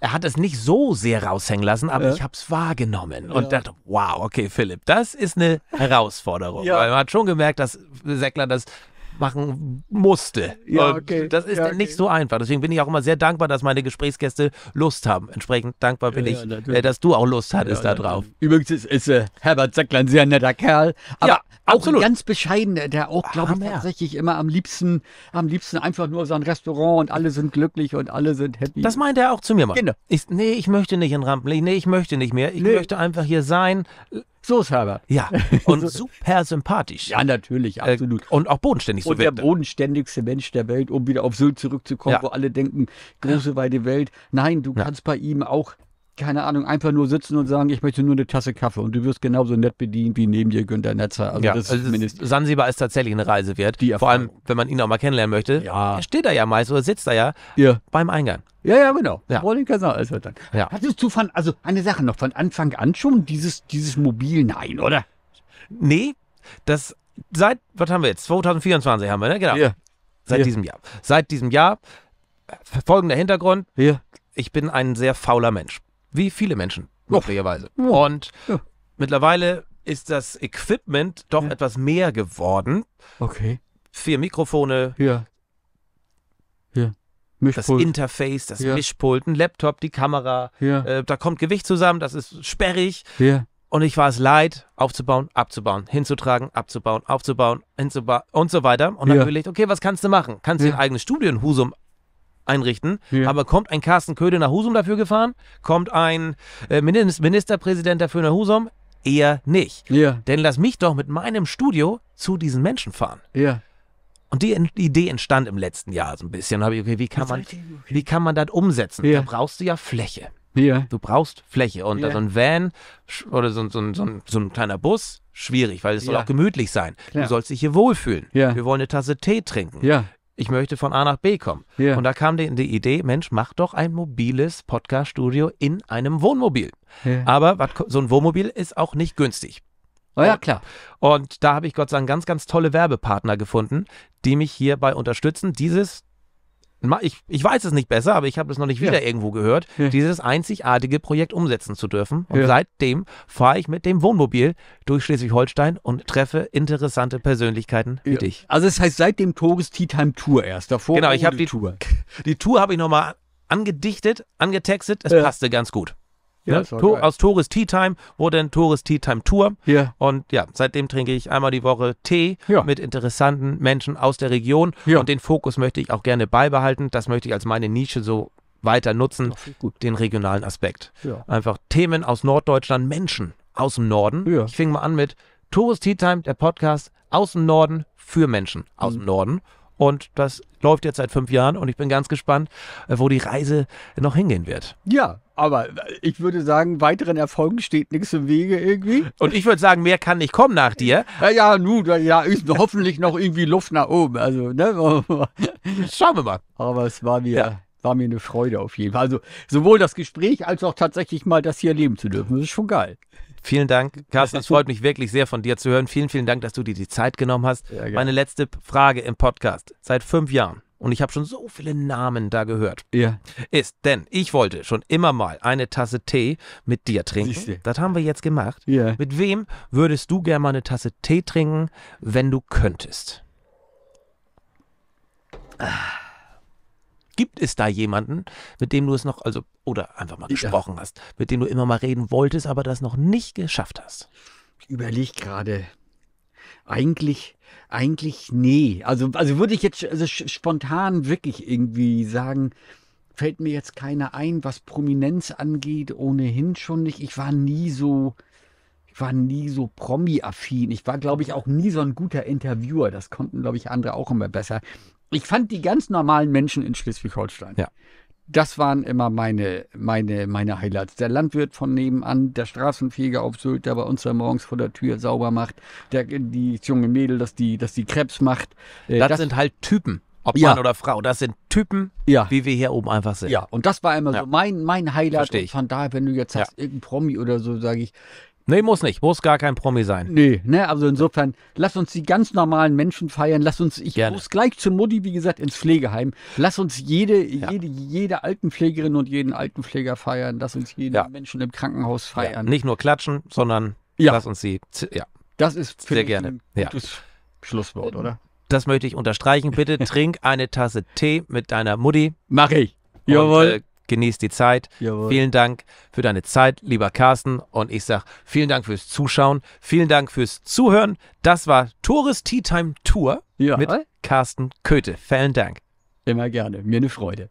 er hat es nicht so sehr raushängen lassen, aber ja. ich habe es wahrgenommen und dachte, wow, okay, Philipp, das ist eine Herausforderung. Ja. Weil man hat schon gemerkt, dass Säckler das machen musste. Ja, okay. Das ist ja, okay. nicht so einfach. Deswegen bin ich auch immer sehr dankbar, dass meine Gesprächsgäste Lust haben. Entsprechend dankbar bin ja, ich, äh, dass du auch Lust hattest da drauf. Übrigens ist, ist äh, Herbert Seckler ein sehr netter Kerl. Aber ja, absolut. ganz bescheiden, der auch, ah, glaube ich, tatsächlich immer am liebsten, am liebsten einfach nur sein Restaurant und alle sind glücklich und alle sind happy. Das meint er auch zu mir mal. Genau. Ich, nee, ich möchte nicht in Rampenlicht. Nee, ich möchte nicht mehr. Ich nee. möchte einfach hier sein. So ist Herbert. Ja, und super sympathisch. Ja, natürlich, äh, absolut. Äh, und auch bodenständig. Und so der ne? bodenständigste Mensch der Welt, um wieder auf Sylt zurückzukommen, ja. wo alle denken, große, weite Welt. Nein, du ja. kannst bei ihm auch keine Ahnung, einfach nur sitzen und sagen, ich möchte nur eine Tasse Kaffee und du wirst genauso nett bedient wie neben dir Günter Netzer. Also ja, das also ist Sansibar ist tatsächlich eine Reise wert. Die Vor allem, wenn man ihn auch mal kennenlernen möchte. Ja. Er steht da ja meist oder sitzt da ja, ja. beim Eingang. Ja, ja, genau. Ja. Rolling Casal als dann. Ja. Hattest du von, also eine Sache noch, von Anfang an schon dieses, dieses Mobil? Nein, oder? Nee, das seit, was haben wir jetzt? 2024 haben wir, ne? Genau. Ja. Seit ja. diesem Jahr. Seit diesem Jahr. Folgender Hintergrund. Ja. Ich bin ein sehr fauler Mensch. Wie viele Menschen, oh. möglicherweise. Oh. Und ja. mittlerweile ist das Equipment doch ja. etwas mehr geworden. Okay. Vier Mikrofone. Ja. Ja. Mischpult. Das Interface, das ja. Mischpult, ein Laptop, die Kamera. Ja. Äh, da kommt Gewicht zusammen, das ist sperrig. Ja. Und ich war es leid, aufzubauen, abzubauen, hinzutragen, abzubauen, aufzubauen, hinzubauen und so weiter. Und dann ja. habe ich überlegt, okay, was kannst du machen? Kannst du ja. ein eigenes Studio in Husum einrichten. Ja. Aber kommt ein Carsten Köde nach Husum dafür gefahren? Kommt ein äh, Ministerpräsident dafür nach Husum? Eher nicht. Ja. Denn lass mich doch mit meinem Studio zu diesen Menschen fahren. Ja. Und die Idee entstand im letzten Jahr so ein bisschen. Habe ich, okay, wie kann man, wie kann man das umsetzen? Ja. Da brauchst du ja Fläche. Ja. Du brauchst Fläche. Und ja. so ein Van oder so, so, so, so, ein kleiner Bus, schwierig, weil es soll auch gemütlich sein. Du sollst dich hier wohlfühlen. Wir wollen eine Tasse Tee trinken ich möchte von A nach B kommen. Yeah. Und da kam die, die, Idee, Mensch, mach doch ein mobiles Podcast-Studio in einem Wohnmobil. Yeah. Aber wat, so ein Wohnmobil ist auch nicht günstig. Oh ja, klar. Und da habe ich Gott sei Dank ganz, ganz tolle Werbepartner gefunden, die mich hierbei unterstützen, dieses ich, ich weiß es nicht besser, aber ich habe es noch nicht wieder ja. irgendwo gehört, ja. dieses einzigartige Projekt umsetzen zu dürfen. Und ja. seitdem fahre ich mit dem Wohnmobil durch Schleswig-Holstein und treffe interessante Persönlichkeiten wie dich. Also es heißt seit dem Toges Tea Time Tour erst, davor genau, ich habe die Tour. Die Tour habe ich nochmal angedichtet, angetextet, es passte ganz gut. Ja, ne? Tor, aus Tourist Tea Time wurde ein Tourist Tea Time Tour. Ja. Und ja, seitdem trinke ich einmal die Woche Tee ja. mit interessanten Menschen aus der Region. Ja. Und den Fokus möchte ich auch gerne beibehalten. Das möchte ich als meine Nische so weiter nutzen, Ach, den regionalen Aspekt. Ja. Einfach Themen aus Norddeutschland, Menschen aus dem Norden. Ja. Ich fing mal an mit Tourist Tea Time, der Podcast aus dem Norden für Menschen aus mhm. dem Norden. Und das läuft jetzt seit fünf Jahren und ich bin ganz gespannt, äh, wo die Reise noch hingehen wird. Ja, aber äh, ich würde sagen, weiteren Erfolgen steht nichts im Wege irgendwie. Und ich würde sagen, mehr kann nicht kommen nach dir. Ja, ja nun, ja, hoffentlich noch irgendwie Luft nach oben. Also, ne? Schauen wir mal. Aber es war mir. Ja. War mir eine Freude auf jeden Fall. Also sowohl das Gespräch als auch tatsächlich mal das hier erleben zu dürfen. Das ist schon geil. Vielen Dank, Carsten. Es freut mich wirklich sehr, von dir zu hören. Vielen, vielen Dank, dass du dir die Zeit genommen hast. Ja, Meine letzte Frage im Podcast. Seit fünf Jahren und ich habe schon so viele Namen da gehört. Ja. Ist, denn ich wollte schon immer mal eine Tasse Tee mit dir trinken. Siehste. Das haben wir jetzt gemacht. Ja. Mit wem würdest du gerne mal eine Tasse Tee trinken, wenn du könntest? Ah. Gibt es da jemanden, mit dem du es noch, also, oder einfach mal gesprochen ja. hast, mit dem du immer mal reden wolltest, aber das noch nicht geschafft hast? Ich überlege gerade. Eigentlich, eigentlich nee. Also, also würde ich jetzt also spontan wirklich irgendwie sagen, fällt mir jetzt keiner ein, was Prominenz angeht, ohnehin schon nicht. Ich war nie so, ich war nie so Promi-affin. Ich war, glaube ich, auch nie so ein guter Interviewer. Das konnten, glaube ich, andere auch immer besser ich fand die ganz normalen Menschen in Schleswig-Holstein. Ja. Das waren immer meine, meine, meine Highlights. Der Landwirt von nebenan, der Straßenfeger auf Sylt, der bei uns da morgens vor der Tür sauber macht, der, die junge Mädel, dass die, dass die Krebs macht. Äh, das, das sind halt Typen. Ob Mann oder Frau, das sind Typen, ja. wie wir hier oben einfach sind. Ja, und das war immer ja. so mein, mein Highlight. Verstehe ich. Von daher, wenn du jetzt sagst, irgendein Promi oder so, sage ich, Nee, muss nicht. Muss gar kein Promi sein. Nee, ne? Also insofern, lass uns die ganz normalen Menschen feiern. Lass uns, ich Gerne. muss gleich zu Mutti, wie gesagt, ins Pflegeheim. Lass uns jede, ja. jede, jede Altenpflegerin und jeden Altenpfleger feiern. Lass uns jeden ja. Menschen im Krankenhaus feiern. Ja. Nicht nur klatschen, sondern lass uns sie. Ja. Das ist sehr gerne. ein gutes Schlusswort, oder? Das möchte ich unterstreichen. Bitte trink eine Tasse Tee mit deiner Mutti. Mach ich. Jawohl. Und, äh, genieß die Zeit. Jawohl. Vielen Dank für deine Zeit, lieber Carsten. Und ich sage vielen Dank fürs Zuschauen. Vielen Dank fürs Zuhören. Das war Tourist Tea Time Tour ja. mit Carsten Köthe. Vielen Dank. Immer gerne. Mir eine Freude.